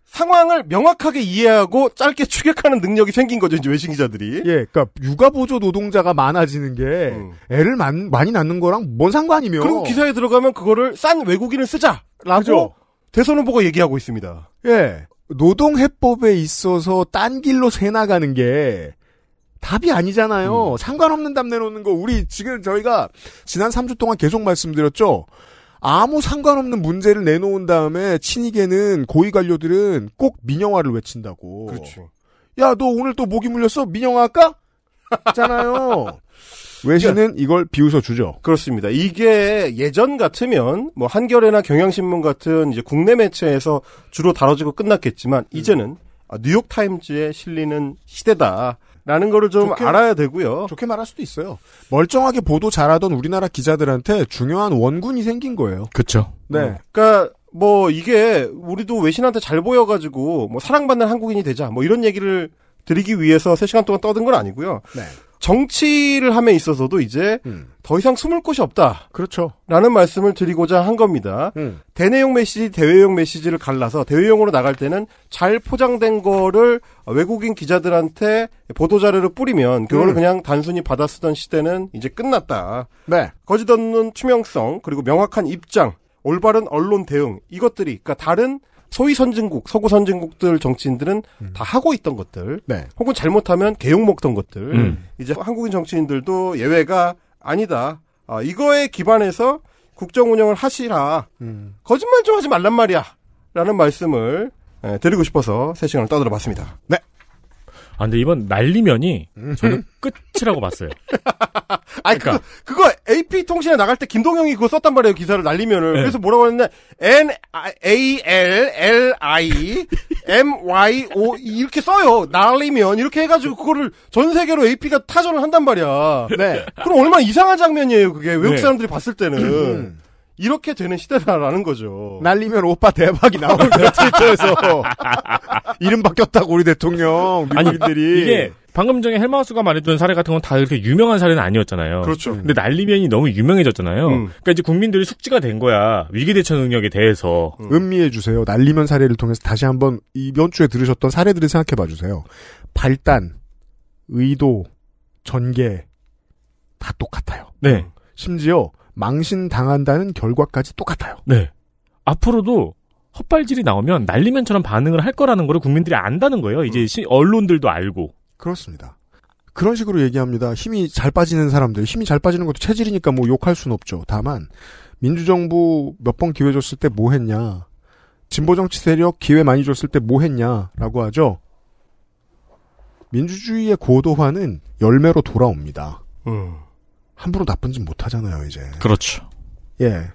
상황을 명확하게 이해하고 짧게 추격하는 능력이 생긴 거죠 이제 외신 기자들이. 예, 그러니까 육아 보조 노동자가 많아지는 게 음. 애를 많, 많이 낳는 거랑 뭔 상관이며. 그리고 기사에 들어가면 그거를 싼 외국인을 쓰자라고 그죠? 대선 후보가 얘기하고 있습니다. 예, 노동 해법에 있어서 딴 길로 새 나가는 게 답이 아니잖아요. 음. 상관없는 답 내놓는 거 우리 지금 저희가 지난 3주 동안 계속 말씀드렸죠. 아무 상관없는 문제를 내놓은 다음에 친이계는 고위 관료들은 꼭 민영화를 외친다고. 그렇죠. 야, 너 오늘 또 목이 물렸어? 민영화 할까? 잖아요. 외신은 그러니까 이걸 비웃어 주죠. 그렇습니다. 이게 예전 같으면 뭐 한겨레나 경향신문 같은 이제 국내 매체에서 주로 다뤄지고 끝났겠지만 음. 이제는 아, 뉴욕 타임즈에 실리는 시대다. 라는 거를 좀 좋게, 알아야 되고요. 좋게 말할 수도 있어요. 멀쩡하게 보도 잘하던 우리나라 기자들한테 중요한 원군이 생긴 거예요. 그렇죠. 네. 음. 그러니까 뭐 이게 우리도 외신한테 잘 보여가지고 뭐 사랑받는 한국인이 되자 뭐 이런 얘기를 드리기 위해서 3시간 동안 떠든 건 아니고요. 네. 정치를 함에 있어서도 이제 음. 더 이상 숨을 곳이 없다. 그렇죠. 라는 말씀을 드리고자 한 겁니다. 음. 대내용 메시지, 대외용 메시지를 갈라서 대외용으로 나갈 때는 잘 포장된 거를 외국인 기자들한테 보도자료를 뿌리면 그걸 음. 그냥 단순히 받아 쓰던 시대는 이제 끝났다. 네. 거짓없는 투명성, 그리고 명확한 입장, 올바른 언론 대응, 이것들이, 그러니까 다른 소위 선진국, 서구 선진국들 정치인들은 음. 다 하고 있던 것들, 네. 혹은 잘못하면 개욕 먹던 것들, 음. 이제 한국인 정치인들도 예외가 아니다. 아, 이거에 기반해서 국정 운영을 하시라. 음. 거짓말 좀 하지 말란 말이야. 라는 말씀을 예, 드리고 싶어서 세 시간을 떠들어 봤습니다. 네. 아, 근데 이번 날리면이 음. 저는 끝이라고 봤어요. 아 그러니까. 그거, 그거 AP통신에 나갈 때 김동영이 그거 썼단 말이에요, 기사를 날리면을. 네. 그래서 뭐라고 했는데, N, A, L, L, I, M, Y, O, 이렇게 써요. 날리면. 이렇게 해가지고 그거를 전 세계로 AP가 타전을 한단 말이야. 네. 그럼 얼마나 이상한 장면이에요, 그게. 외국 네. 사람들이 봤을 때는. 음. 이렇게 되는 시대다라는 거죠. 날리면 오빠 대박이 나오는 트위터에서 이름 바뀌었다고 우리 대통령 미국인들이 아니, 이게 방금 전에 헬마우스가 말했던 사례 같은 건 다 이렇게 유명한 사례는 아니었잖아요. 그렇죠. 근데 날리면이 너무 유명해졌잖아요. 음. 그러니까 이제 국민들이 숙지가 된 거야 위기 대처 능력에 대해서 음. 음미해 주세요. 날리면 사례를 통해서 다시 한번 이번 주에 들으셨던 사례들을 생각해 봐 주세요. 발단, 의도, 전개 다 똑같아요. 네. 심지어 망신당한다는 결과까지 똑같아요. 네. 앞으로도 헛발질이 나오면 날리면처럼 반응을 할 거라는 거를 국민들이 안다는 거예요. 이제 음. 시, 언론들도 알고. 그렇습니다. 그런 식으로 얘기합니다. 힘이 잘 빠지는 사람들, 힘이 잘 빠지는 것도 체질이니까 뭐 욕할 순 없죠. 다만 민주정부 몇 번 기회 줬을 때 뭐 했냐, 진보 정치 세력 기회 많이 줬을 때 뭐 했냐라고 하죠. 민주주의의 고도화는 열매로 돌아옵니다. 음. 함부로 나쁜 짓 못하잖아요, 이제. 그렇죠. 예.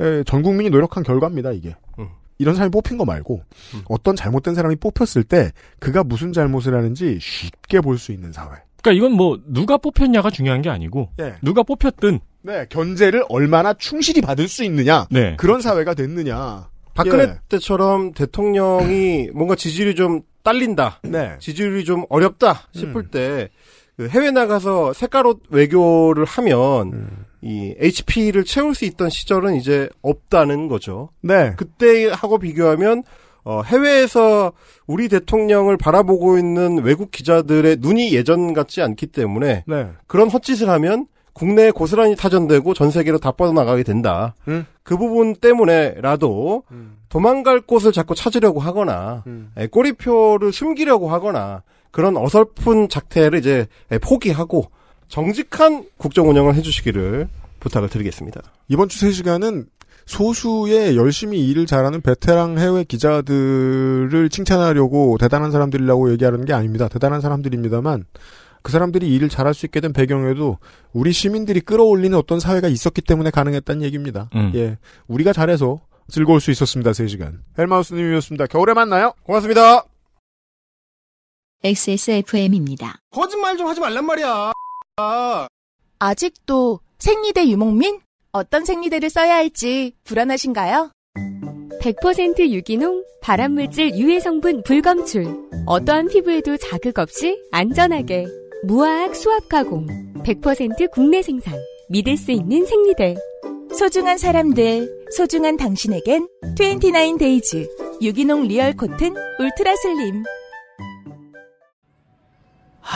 예. 전 국민이 노력한 결과입니다, 이게. 음. 이런 사람이 뽑힌 거 말고, 음. 어떤 잘못된 사람이 뽑혔을 때, 그가 무슨 잘못을 하는지 쉽게 볼 수 있는 사회. 그니까 이건 뭐, 누가 뽑혔냐가 중요한 게 아니고, 예. 누가 뽑혔든, 네, 견제를 얼마나 충실히 받을 수 있느냐, 네. 그런 사회가 됐느냐. 박근혜 예. 때처럼 대통령이 뭔가 지지율이 좀 딸린다, 네. 지지율이 좀 어렵다 싶을 음. 때, 그 해외 나가서 색깔옷 외교를 하면 음. 이 HP를 채울 수 있던 시절은 이제 없다는 거죠. 네. 그때 하고 비교하면 어, 해외에서 우리 대통령을 바라보고 있는 외국 기자들의 눈이 예전 같지 않기 때문에 네. 그런 헛짓을 하면 국내에 고스란히 타전되고 전 세계로 다 뻗어나가게 된다. 음. 그 부분 때문에라도 음. 도망갈 곳을 자꾸 찾으려고 하거나 음. 예, 꼬리표를 숨기려고 하거나 그런 어설픈 작태를 이제 포기하고 정직한 국정 운영을 해주시기를 부탁을 드리겠습니다. 이번 주 3시간은 소수의 열심히 일을 잘하는 베테랑 해외 기자들을 칭찬하려고 대단한 사람들이라고 얘기하는 게 아닙니다. 대단한 사람들입니다만 그 사람들이 일을 잘할 수 있게 된 배경에도 우리 시민들이 끌어올리는 어떤 사회가 있었기 때문에 가능했다는 얘기입니다. 음. 예. 우리가 잘해서 즐거울 수 있었습니다. 3시간. 헬마우스님이었습니다. 겨울에 만나요. 고맙습니다. XSFM입니다. 거짓말 좀 하지 말란 말이야. 아. 아직도 생리대 유목민? 어떤 생리대를 써야 할지 불안하신가요? 100% 유기농, 발암물질 유해 성분 불검출. 어떠한 피부에도 자극 없이 안전하게. 무화학 수압 가공. 100% 국내 생산. 믿을 수 있는 생리대. 소중한 사람들, 소중한 당신에겐 29 데이즈 유기농 리얼 코튼 울트라 슬림.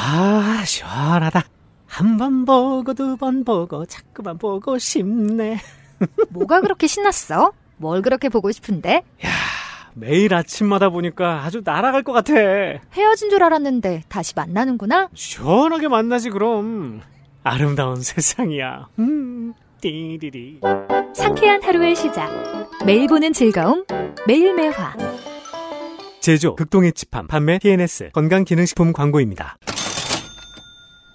아, 시원하다. 한 번 보고 두 번 보고 자꾸만 보고 싶네. 뭐가 그렇게 신났어? 뭘 그렇게 보고 싶은데? 야, 매일 아침마다 보니까 아주 날아갈 것 같아. 헤어진 줄 알았는데 다시 만나는구나? 시원하게 만나지, 그럼. 아름다운 세상이야. 음, 띠리리. 상쾌한 하루의 시작. 매일 보는 즐거움, 매일 매화. 제조, 극동의 집함, 판매, TNS, 건강기능식품 광고입니다.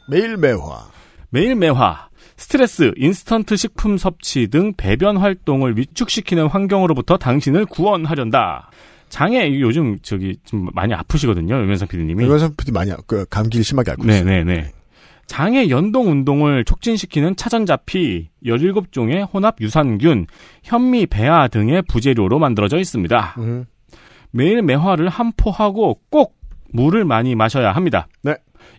매일 매화. 매일 매화. 스트레스, 인스턴트 식품 섭취 등 배변 활동을 위축시키는 환경으로부터 당신을 구원하련다. 장애 요즘 저기 좀 많이 아프시거든요. 유면상 PD님이. 유면상 PD 많이 아, 그 감기를 심하게 앓고 네, 있어요. 네네네. 네. 장애 연동 운동을 촉진시키는 차전자피 17종의 혼합 유산균, 현미 배아 등의 부재료로 만들어져 있습니다. 음. 매일 매화를 한 포하고 꼭 물을 많이 마셔야 합니다. 네.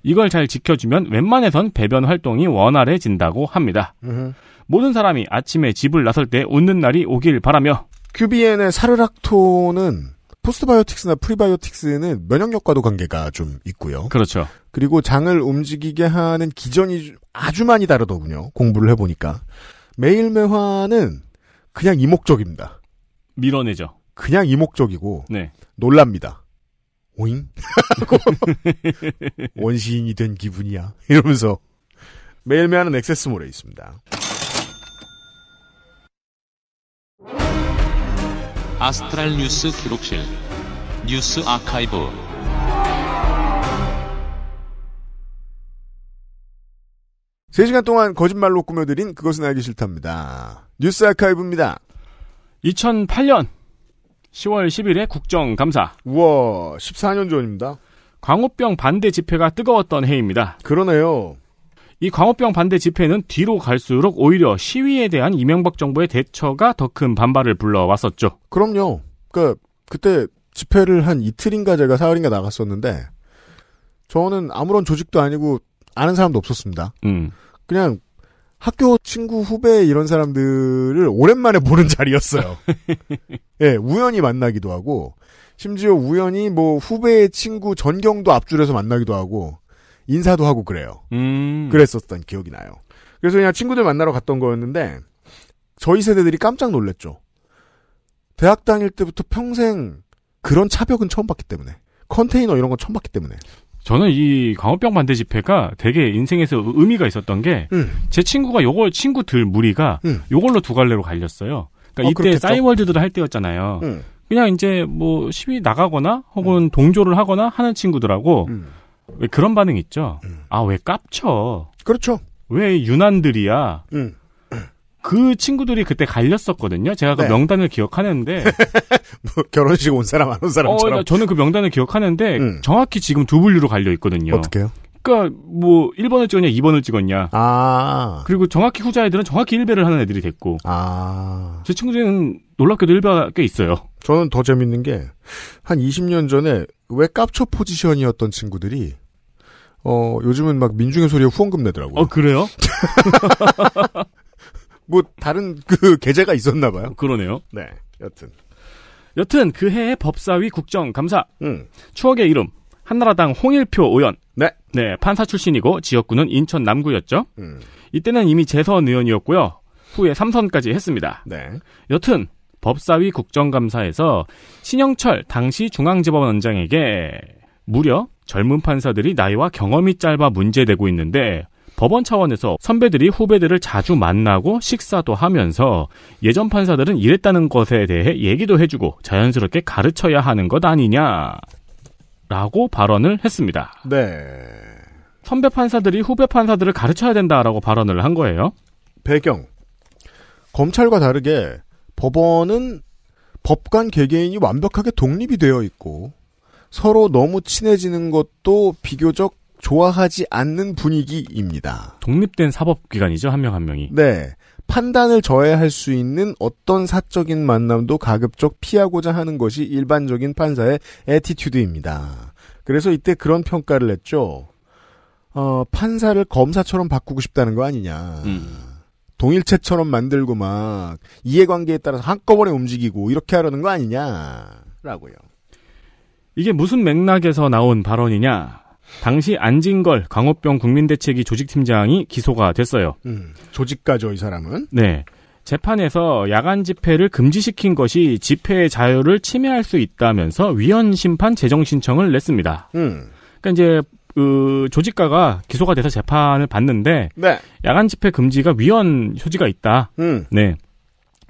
이걸 잘 지켜주면 웬만해선 배변 활동이 원활해진다고 합니다. 으흠. 모든 사람이 아침에 집을 나설 때 웃는 날이 오길 바라며 큐비엔의 사르락토는 포스트바이오틱스나 프리바이오틱스는 면역력과도 관계가 좀 있고요. 그렇죠. 그리고 장을 움직이게 하는 기전이 아주 많이 다르더군요. 공부를 해보니까. 매일 매화는 그냥 이목적입니다. 밀어내죠. 그냥 이목적이고 네. 놀랍니다. 오잉? 하고 원시인이 된 기분이야. 이러면서 매일매하는 일 액세스몰에 있습니다. 아스트랄 뉴스 기록실 뉴스 아카이브 3시간 동안 거짓말로 꾸며드린 그것은 알기 싫답니다. 뉴스 아카이브입니다. 2008년 10월 10일에 국정감사. 우와, 14년 전입니다. 광우병 반대 집회가 뜨거웠던 해입니다. 그러네요. 이 광우병 반대 집회는 뒤로 갈수록 오히려 시위에 대한 이명박 정부의 대처가 더 큰 반발을 불러왔었죠. 그럼요. 그 그때 집회를 한 이틀인가 제가 사흘인가 나갔었는데 저는 아무런 조직도 아니고 아는 사람도 없었습니다. 음. 그냥 학교 친구 후배 이런 사람들을 오랜만에 보는 자리였어요. 예, 우연히 만나기도 하고 심지어 우연히 뭐 후배의 친구 전경도 앞줄에서 만나기도 하고 인사도 하고 그래요. 음. 그랬었던 기억이 나요. 그래서 그냥 친구들 만나러 갔던 거였는데 저희 세대들이 깜짝 놀랬죠 대학 다닐 때부터 평생 그런 차벽은 처음 봤기 때문에 컨테이너 이런 건 처음 봤기 때문에 저는 이 광우병 반대 집회가 되게 인생에서 의미가 있었던 게제 음. 친구가 요걸 친구들 무리가 음. 요걸로 두 갈래로 갈렸어요. 그러니까 어, 이때 싸이월드들 을할 때였잖아요. 음. 그냥 이제 뭐 시위 나가거나 혹은 음. 동조를 하거나 하는 친구들하고 음. 왜 그런 반응 있죠. 음. 아왜 깝쳐? 그렇죠. 왜 유난들이야? 음. 그 친구들이 그때 갈렸었거든요. 제가 그 네. 명단을 기억하는데 뭐 결혼식 온 사람 안 온 사람처럼. 어, 저는 그 명단을 기억하는데 음. 정확히 지금 두 분류로 갈려 있거든요. 어떻게요? 그러니까 뭐 1번을 찍었냐 2번을 찍었냐. 아. 그리고 정확히 후자 애들은 정확히 1배를 하는 애들이 됐고. 아. 제 친구 중에는 놀랍게도 1배가 꽤 있어요. 저는 더 재밌는 게 한 20년 전에 왜 깝초 포지션이었던 친구들이 어 요즘은 막 민중의 소리에 후원금 내더라고요. 어 그래요? 뭐 다른 그 계제가 있었나 봐요. 그러네요. 네. 여튼. 여튼 그 해의 법사위 국정 감사. 음. 추억의 이름 한나라당 홍일표 의원 네. 네, 판사 출신이고 지역구는 인천 남구였죠. 음. 이때는 이미 재선 의원이었고요. 후에 삼선까지 했습니다. 네. 여튼 법사위 국정감사에서 신영철 당시 중앙지법원장에게 무려 젊은 판사들이 나이와 경험이 짧아 문제되고 있는데 법원 차원에서 선배들이 후배들을 자주 만나고 식사도 하면서 예전 판사들은 이랬다는 것에 대해 얘기도 해주고 자연스럽게 가르쳐야 하는 것 아니냐 라고 발언을 했습니다. 네. 선배 판사들이 후배 판사들을 가르쳐야 된다라고 발언을 한 거예요. 배경. 검찰과 다르게 법원은 법관 개개인이 완벽하게 독립이 되어 있고 서로 너무 친해지는 것도 비교적 좋아하지 않는 분위기입니다. 독립된 사법기관이죠, 한 명한 한 명이. 네. 판단을 저해할 수 있는 어떤 사적인 만남도 가급적 피하고자 하는 것이 일반적인 판사의 에티튜드입니다. 그래서 이때 그런 평가를 했죠. 어, 판사를 검사처럼 바꾸고 싶다는 거 아니냐. 음. 동일체처럼 만들고 막 이해관계에 따라서 한꺼번에 움직이고 이렇게 하려는 거 아니냐라고요. 이게 무슨 맥락에서 나온 발언이냐? 당시 안진걸 강업병 국민대책위 조직팀장이 기소가 됐어요. 음, 조직가죠, 이 사람은. 네. 재판에서 야간 집회를 금지시킨 것이 집회의 자유를 침해할 수 있다면서 위헌 심판 재정 신청을 냈습니다. 음. 그러니까 이제 그 조직가가 기소가 돼서 재판을 받는데 네. 야간 집회 금지가 위헌 효지가 있다. 음. 네.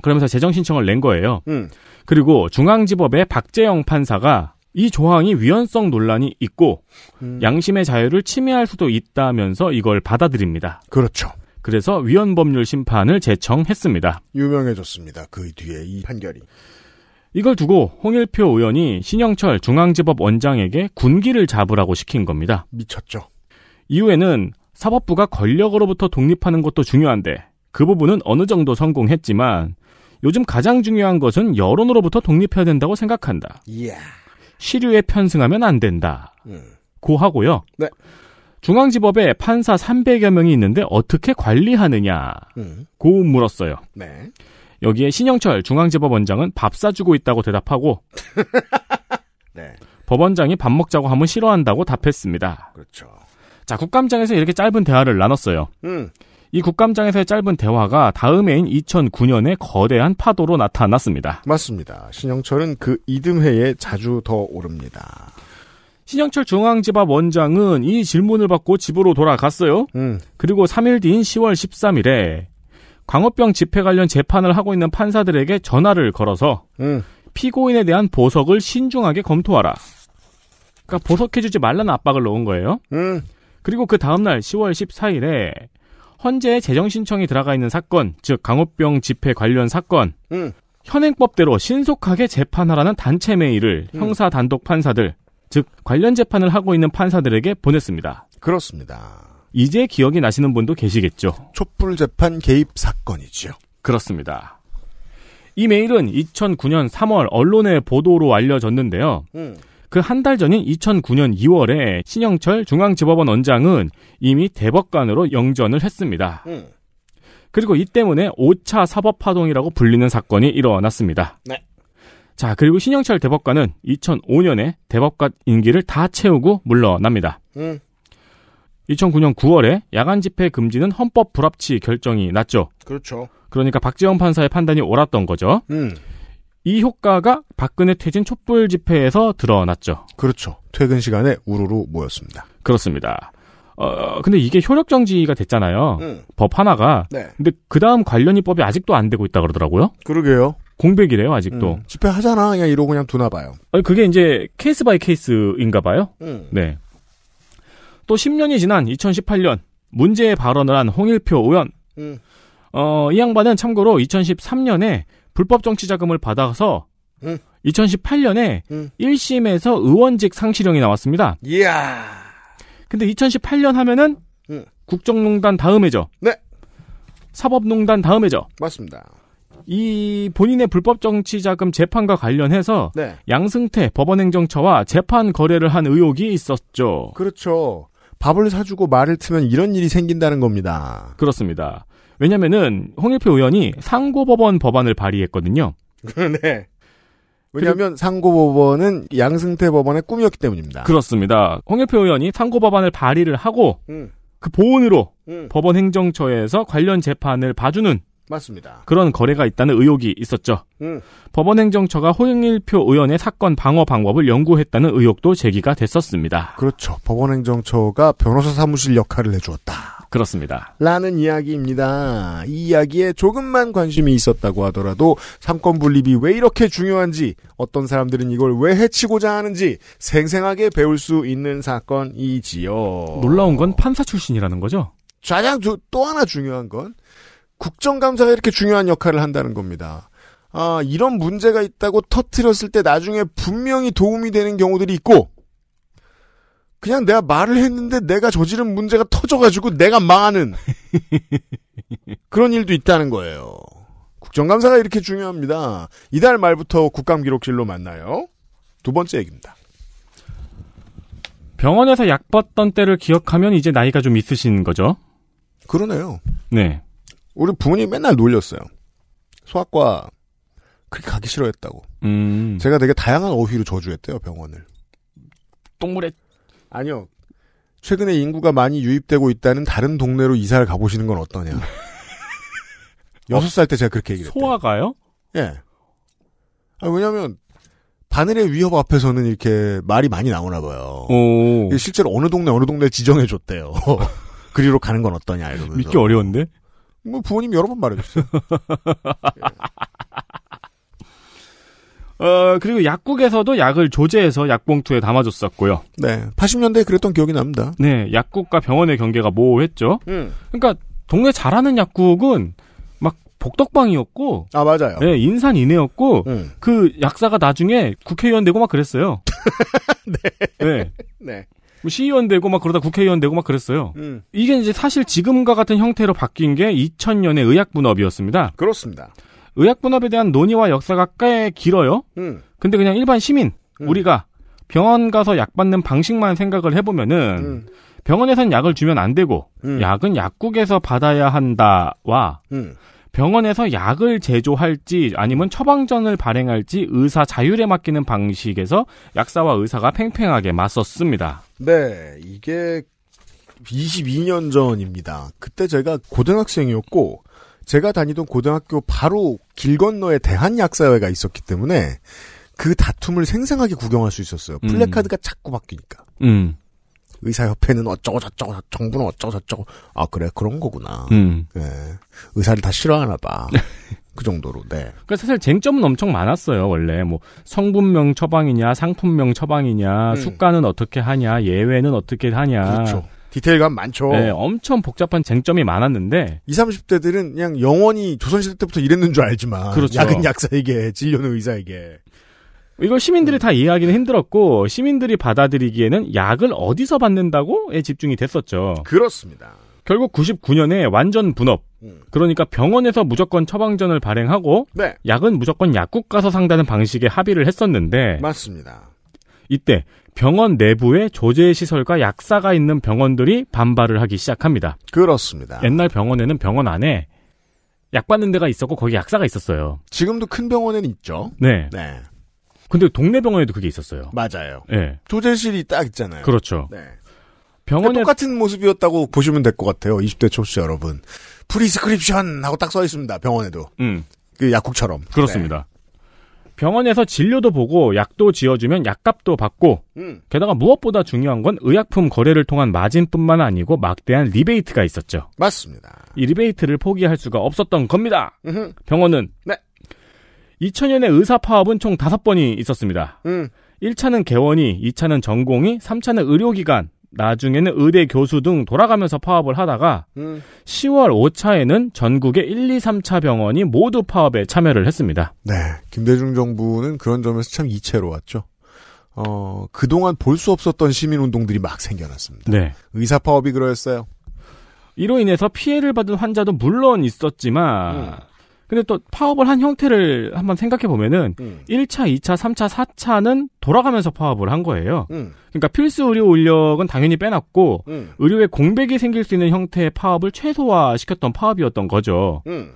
그러면서 재정 신청을 낸 거예요. 음. 그리고 중앙지법의 박재영 판사가 이 조항이 위헌성 논란이 있고 음. 양심의 자유를 침해할 수도 있다면서 이걸 받아들입니다. 그렇죠. 그래서 위헌 법률 심판을 제청했습니다. 유명해졌습니다. 그 뒤에 이 판결이. 이걸 두고 홍일표 의원이 신영철 중앙지법 원장에게 군기를 잡으라고 시킨 겁니다. 미쳤죠. 이후에는 사법부가 권력으로부터 독립하는 것도 중요한데 그 부분은 어느 정도 성공했지만 요즘 가장 중요한 것은 여론으로부터 독립해야 된다고 생각한다. Yeah. 시류에 편승하면 안 된다. 음. 고하고요. 네. 중앙지법에 판사 300여 명이 있는데 어떻게 관리하느냐. 음. 고 물었어요. 네. 여기에 신영철 중앙지법원장은 밥 사주고 있다고 대답하고 네. 법원장이 밥 먹자고 하면 싫어한다고 답했습니다. 그렇죠. 자, 국감장에서 이렇게 짧은 대화를 나눴어요. 음. 이 국감장에서의 짧은 대화가 다음 해인 2009년에 거대한 파도로 나타났습니다. 맞습니다. 신영철은 그 이듬해에 자주 더 오릅니다. 신영철 중앙지법 원장은 이 질문을 받고 집으로 돌아갔어요. 음. 그리고 3일 뒤인 10월 13일에 광우병 집회 관련 재판을 하고 있는 판사들에게 전화를 걸어서 음. 피고인에 대한 보석을 신중하게 검토하라. 그러니까 보석해주지 말라는 압박을 넣은 거예요. 음. 그리고 그 다음날 10월 14일에 현재 재정 신청이 들어가 있는 사건, 즉 강호병 집회 관련 사건. 음. 현행법대로 신속하게 재판하라는 단체 메일을 음. 형사 단독 판사들, 즉 관련 재판을 하고 있는 판사들에게 보냈습니다. 그렇습니다. 이제 기억이 나시는 분도 계시겠죠. 촛불 재판 개입 사건이지요. 그렇습니다. 이 메일은 2009년 3월 언론의 보도로 알려졌는데요. 음. 그한달 전인 2009년 2월에 신영철 중앙지법원 원장은 이미 대법관으로 영전을 했습니다. 음. 그리고 이 때문에 5차 사법파동이라고 불리는 사건이 일어났습니다. 네. 자, 그리고 신영철 대법관은 2005년에 대법관 임기를 다 채우고 물러납니다. 음. 2009년 9월에 야간 집회 금지는 헌법 불합치 결정이 났죠. 그렇죠. 그러니까 박지원 판사의 판단이 옳았던 거죠. 음. 이 효과가 박근혜 퇴진 촛불 집회에서 드러났죠. 그렇죠. 퇴근 시간에 우르르 모였습니다. 그렇습니다. 어, 근데 이게 효력 정지가 됐잖아요. 음. 법 하나가. 네. 근데 그 다음 관련 입법이 아직도 안 되고 있다 그러더라고요. 그러게요. 공백이래요, 아직도. 음. 집회하잖아. 그냥 이러고 그냥 두나 봐요. 아니, 그게 이제 케이스 바이 케이스인가 봐요. 음. 네. 또 10년이 지난 2018년 문제의 발언을 한 홍일표 의원. 음. 어, 이 양반은 참고로 2013년에 불법 정치 자금을 받아서 응. 2018년에 응. 1심에서 의원직 상실형이 나왔습니다. 이야. 근데 2018년 하면은 응. 국정농단 다음해죠. 네. 사법농단 다음해죠. 맞습니다. 이 본인의 불법 정치 자금 재판과 관련해서 네. 양승태 법원행정처와 재판 거래를 한 의혹이 있었죠. 그렇죠. 밥을 사주고 말을 트면 이런 일이 생긴다는 겁니다. 그렇습니다. 왜냐면은 홍일표 의원이 상고법원 법안을 발의했거든요. 네. 왜냐하면 상고법원은 양승태 법원의 꿈이었기 때문입니다. 그렇습니다. 홍일표 의원이 상고법안을 발의를 하고 음. 그 보온으로 음. 법원 행정처에서 관련 재판을 봐주는 맞습니다. 그런 거래가 있다는 의혹이 있었죠. 음. 법원 행정처가 홍일표 의원의 사건 방어 방법을 연구했다는 의혹도 제기가 됐었습니다. 그렇죠. 법원 행정처가 변호사 사무실 역할을 해주었다. 그렇습니다. 라는 이야기입니다. 이 이야기에 조금만 관심이 있었다고 하더라도 상권 분립이 왜 이렇게 중요한지 어떤 사람들은 이걸 왜 해치고자 하는지 생생하게 배울 수 있는 사건이지요. 놀라운 건 판사 출신이라는 거죠? 가장 또 하나 중요한 건 국정감사가 이렇게 중요한 역할을 한다는 겁니다. 아, 이런 문제가 있다고 터트렸을 때 나중에 분명히 도움이 되는 경우들이 있고 그냥 내가 말을 했는데 내가 저지른 문제가 터져가지고 내가 망하는 그런 일도 있다는 거예요. 국정감사가 이렇게 중요합니다. 이달 말부터 국감기록실로 만나요. 두 번째 얘기입니다. 병원에서 약 봤던 때를 기억하면 이제 나이가 좀 있으신 거죠? 그러네요. 네. 우리 부모님 맨날 놀렸어요. 소아과 그렇게 가기 싫어했다고. 음. 제가 되게 다양한 어휘로 저주했대요 병원을. 동물의 아니요. 최근에 인구가 많이 유입되고 있다는 다른 동네로 이사를 가보시는 건 어떠냐. 여섯 살 때 제가 그렇게 얘기했어요. 소화가요? 예. 아, 왜냐면, 바늘의 위협 앞에서는 이렇게 말이 많이 나오나 봐요. 오. 실제로 어느 동네, 어느 동네 지정해 줬대요. 그리로 가는 건 어떠냐, 이러면서. 믿기 어려운데? 뭐, 부모님 이 여러 번 말해줬어요. 예. 어, 그리고 약국에서도 약을 조제해서 약봉투에 담아줬었고요. 네. 80년대에 그랬던 기억이 납니다. 네. 약국과 병원의 경계가 모호했죠. 음. 그러니까 동네 잘하는 약국은 막 복덕방이었고. 아, 맞아요. 네. 인산이내였고 음. 그 약사가 나중에 국회의원 되고 막 그랬어요. 네. 네. 네. 뭐 시의원 되고 막 그러다 국회의원 되고 막 그랬어요. 음. 이게 이제 사실 지금과 같은 형태로 바뀐 게 2000년의 의약분업이었습니다. 그렇습니다. 의약 분업에 대한 논의와 역사가 꽤 길어요. 음. 근데 그냥 일반 시민 음. 우리가 병원 가서 약 받는 방식만 생각을 해보면은 음. 병원에선 약을 주면 안 되고 음. 약은 약국에서 받아야 한다와 음. 병원에서 약을 제조할지 아니면 처방전을 발행할지 의사 자율에 맡기는 방식에서 약사와 의사가 팽팽하게 맞섰습니다. 네, 이게 22년 전입니다. 그때 제가 고등학생이었고 제가 다니던 고등학교 바로 길 건너에 대한약사회가 있었기 때문에 그 다툼을 생생하게 구경할 수 있었어요. 음. 플래카드가 음. 자꾸 바뀌니까. 음. 의사협회는 어쩌고 저쩌고 정부는 어쩌고 저쩌고 아 그래 그런 거구나. 음. 네. 의사를 다 싫어하나 봐. 그 정도로, 네. 그니까 사실 쟁점은 엄청 많았어요, 원래. 뭐, 성분명 처방이냐, 상품명 처방이냐, 음. 숙가는 어떻게 하냐, 예외는 어떻게 하냐. 그렇죠. 디테일감 많죠. 네, 엄청 복잡한 쟁점이 많았는데 20, 30대들은 그냥 영원히 조선시대 때부터 이랬는 줄 알지만 그렇죠. 약은 약사에게 진료는 의사에게 이걸 시민들이 음. 다 이해하기는 힘들었고 시민들이 받아들이기에는 약을 어디서 받는다고에 집중이 됐었죠. 그렇습니다. 결국 99년에 완전 분업. 음. 그러니까 병원에서 무조건 처방전을 발행하고 네. 약은 무조건 약국 가서 상다는 방식의 합의를 했었는데 맞습니다. 이때 병원 내부에 조제시설과 약사가 있는 병원들이 반발을 하기 시작합니다. 그렇습니다. 옛날 병원에는 병원 안에 약 받는 데가 있었고 거기 약사가 있었어요. 지금도 큰 병원에는 있죠. 네. 네. 근데 동네 병원에도 그게 있었어요. 맞아요. 네. 조제실이 딱 있잖아요. 그렇죠. 네. 병원에 그러니까 똑같은 모습이었다고 보시면 될 것 같아요. 20대 초시 여러분. 프리스크립션 하고 딱 써 있습니다. 병원에도. 음. 그 약국처럼. 그렇습니다. 네. 병원에서 진료도 보고 약도 지어주면 약값도 받고 음. 게다가 무엇보다 중요한 건 의약품 거래를 통한 마진뿐만 아니고 막대한 리베이트가 있었죠. 맞습니다. 이 리베이트를 포기할 수가 없었던 겁니다. 으흠. 병원은 네. 2000년에 의사 파업은 총 5번이 있었습니다. 음. 1차는 개원이, 2차는 전공이, 3차는 의료기관, 나중에는 의대 교수 등 돌아가면서 파업을 하다가 음. 10월 5차에는 전국의 1, 2, 3차 병원이 모두 파업에 참여를 했습니다. 네. 김대중 정부는 그런 점에서 참 이채로웠죠. 어, 그동안 볼 수 없었던 시민운동들이 막 생겨났습니다. 네. 의사 파업이 그러했어요. 이로 인해서 피해를 받은 환자도 물론 있었지만 음. 근데 또 파업을 한 형태를 한번 생각해 보면은 음. 1차, 2차, 3차, 4차는 돌아가면서 파업을 한 거예요. 음. 그러니까 필수 의료 인력은 당연히 빼놨고 음. 의료에 공백이 생길 수 있는 형태의 파업을 최소화 시켰던 파업이었던 거죠. 음.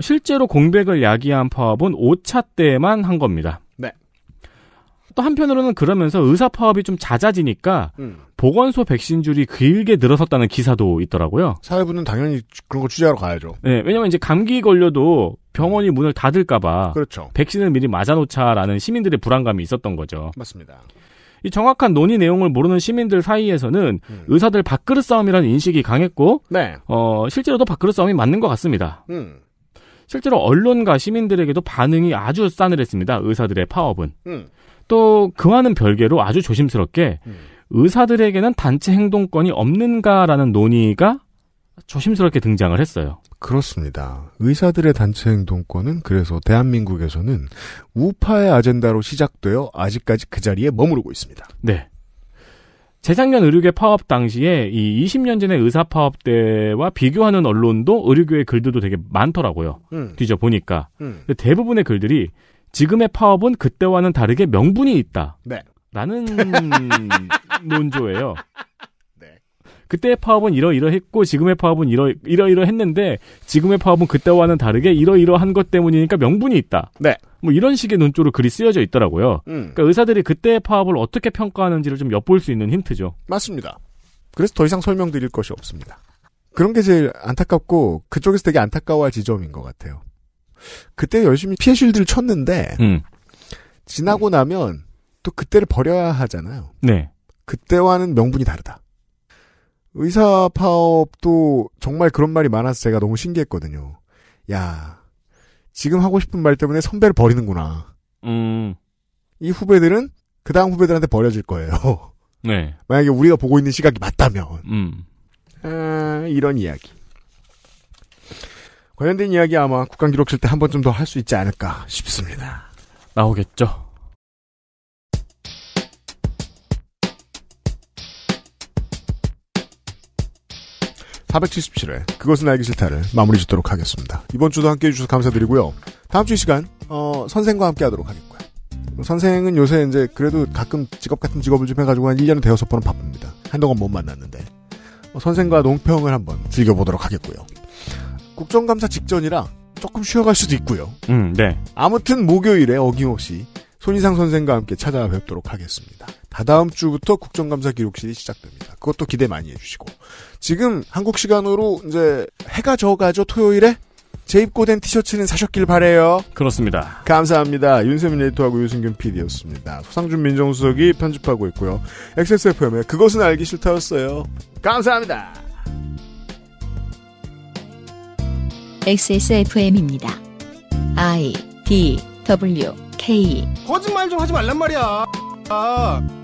실제로 공백을 야기한 파업은 5차 때만 한 겁니다. 또 한편으로는 그러면서 의사 파업이 좀 잦아지니까 음. 보건소 백신 줄이 길게 늘어섰다는 기사도 있더라고요. 사회부는 당연히 그런 거 취재하러 가야죠. 네, 왜냐면 이제 감기 걸려도 병원이 음. 문을 닫을까봐 그렇죠. 백신을 미리 맞아놓자라는 시민들의 불안감이 있었던 거죠. 맞습니다. 이 정확한 논의 내용을 모르는 시민들 사이에서는 음. 의사들 밥그릇 싸움이라는 인식이 강했고, 네. 어, 실제로도 밥그릇 싸움이 맞는 것 같습니다. 음. 실제로 언론과 시민들에게도 반응이 아주 싸늘했습니다. 의사들의 파업은. 음. 또 그와는 별개로 아주 조심스럽게 음. 의사들에게는 단체 행동권이 없는가라는 논의가 조심스럽게 등장을 했어요. 그렇습니다. 의사들의 단체 행동권은 그래서 대한민국에서는 우파의 아젠다로 시작되어 아직까지 그 자리에 머무르고 있습니다. 네. 재작년 의료계 파업 당시에 이 20년 전의 의사 파업 때와 비교하는 언론도 의료계의 글들도 되게 많더라고요. 음. 뒤져 보니까 음. 대부분의 글들이 지금의 파업은 그때와는 다르게 명분이 있다. 네. 라는 논조예요. 네. 그때의 파업은 이러이러했고 지금의 파업은 이러 이러이러했는데 지금의 파업은 그때와는 다르게 이러이러한 것 때문이니까 명분이 있다. 네. 뭐 이런 식의 논조로 글이 쓰여져 있더라고요. 음. 그러니까 의사들이 그때의 파업을 어떻게 평가하는지를 좀 엿볼 수 있는 힌트죠. 맞습니다. 그래서 더 이상 설명드릴 것이 없습니다. 그런 게 제일 안타깝고 그쪽에서 되게 안타까워할 지점인 것 같아요. 그때 열심히 피해 쉴드를 쳤는데 음. 지나고 나면 또 그때를 버려야 하잖아요. 네. 그때와는 명분이 다르다. 의사 파업도 정말 그런 말이 많아서 제가 너무 신기했거든요. 야, 지금 하고 싶은 말 때문에 선배를 버리는구나. 음. 이 후배들은 그 다음 후배들한테 버려질 거예요. 네. 만약에 우리가 보고 있는 시각이 맞다면. 음. 아, 이런 이야기. 관련된 이야기 아마 국간 기록실 때 한 번쯤 더 할 수 있지 않을까 싶습니다. 나오겠죠. 4 7 7회 그것은 알기 싫다를 마무리 짓도록 하겠습니다. 이번 주도 함께 해주셔서 감사드리고요. 다음 주 이 시간, 어, 선생과 함께 하도록 하겠고요. 선생은 요새 이제 그래도 가끔 직업 같은 직업을 좀 해가지고 한 1년에 대여섯 번은 바쁩니다. 한동안 못 만났는데. 어, 선생과 농평을 한번 즐겨보도록 하겠고요. 국정감사 직전이라 조금 쉬어갈 수도 있고요. 음, 네. 아무튼 목요일에 어김없이 손희상 선생과 함께 찾아뵙도록 하겠습니다. 다다음 주부터 국정감사 기록실이 시작됩니다. 그것도 기대 많이 해주시고 지금 한국 시간으로 이제 해가 저가죠 토요일에 재입고된 티셔츠는 사셨길 바래요. 그렇습니다. 감사합니다. 윤세민 에디터하고 유승균 PD였습니다. 소상준 민정수석이 편집하고 있고요. XSFM의 그것은 알기 싫다였어요. 감사합니다. XSFM입니다. I D W K 거짓말 좀 하지 말란 말이야. 아.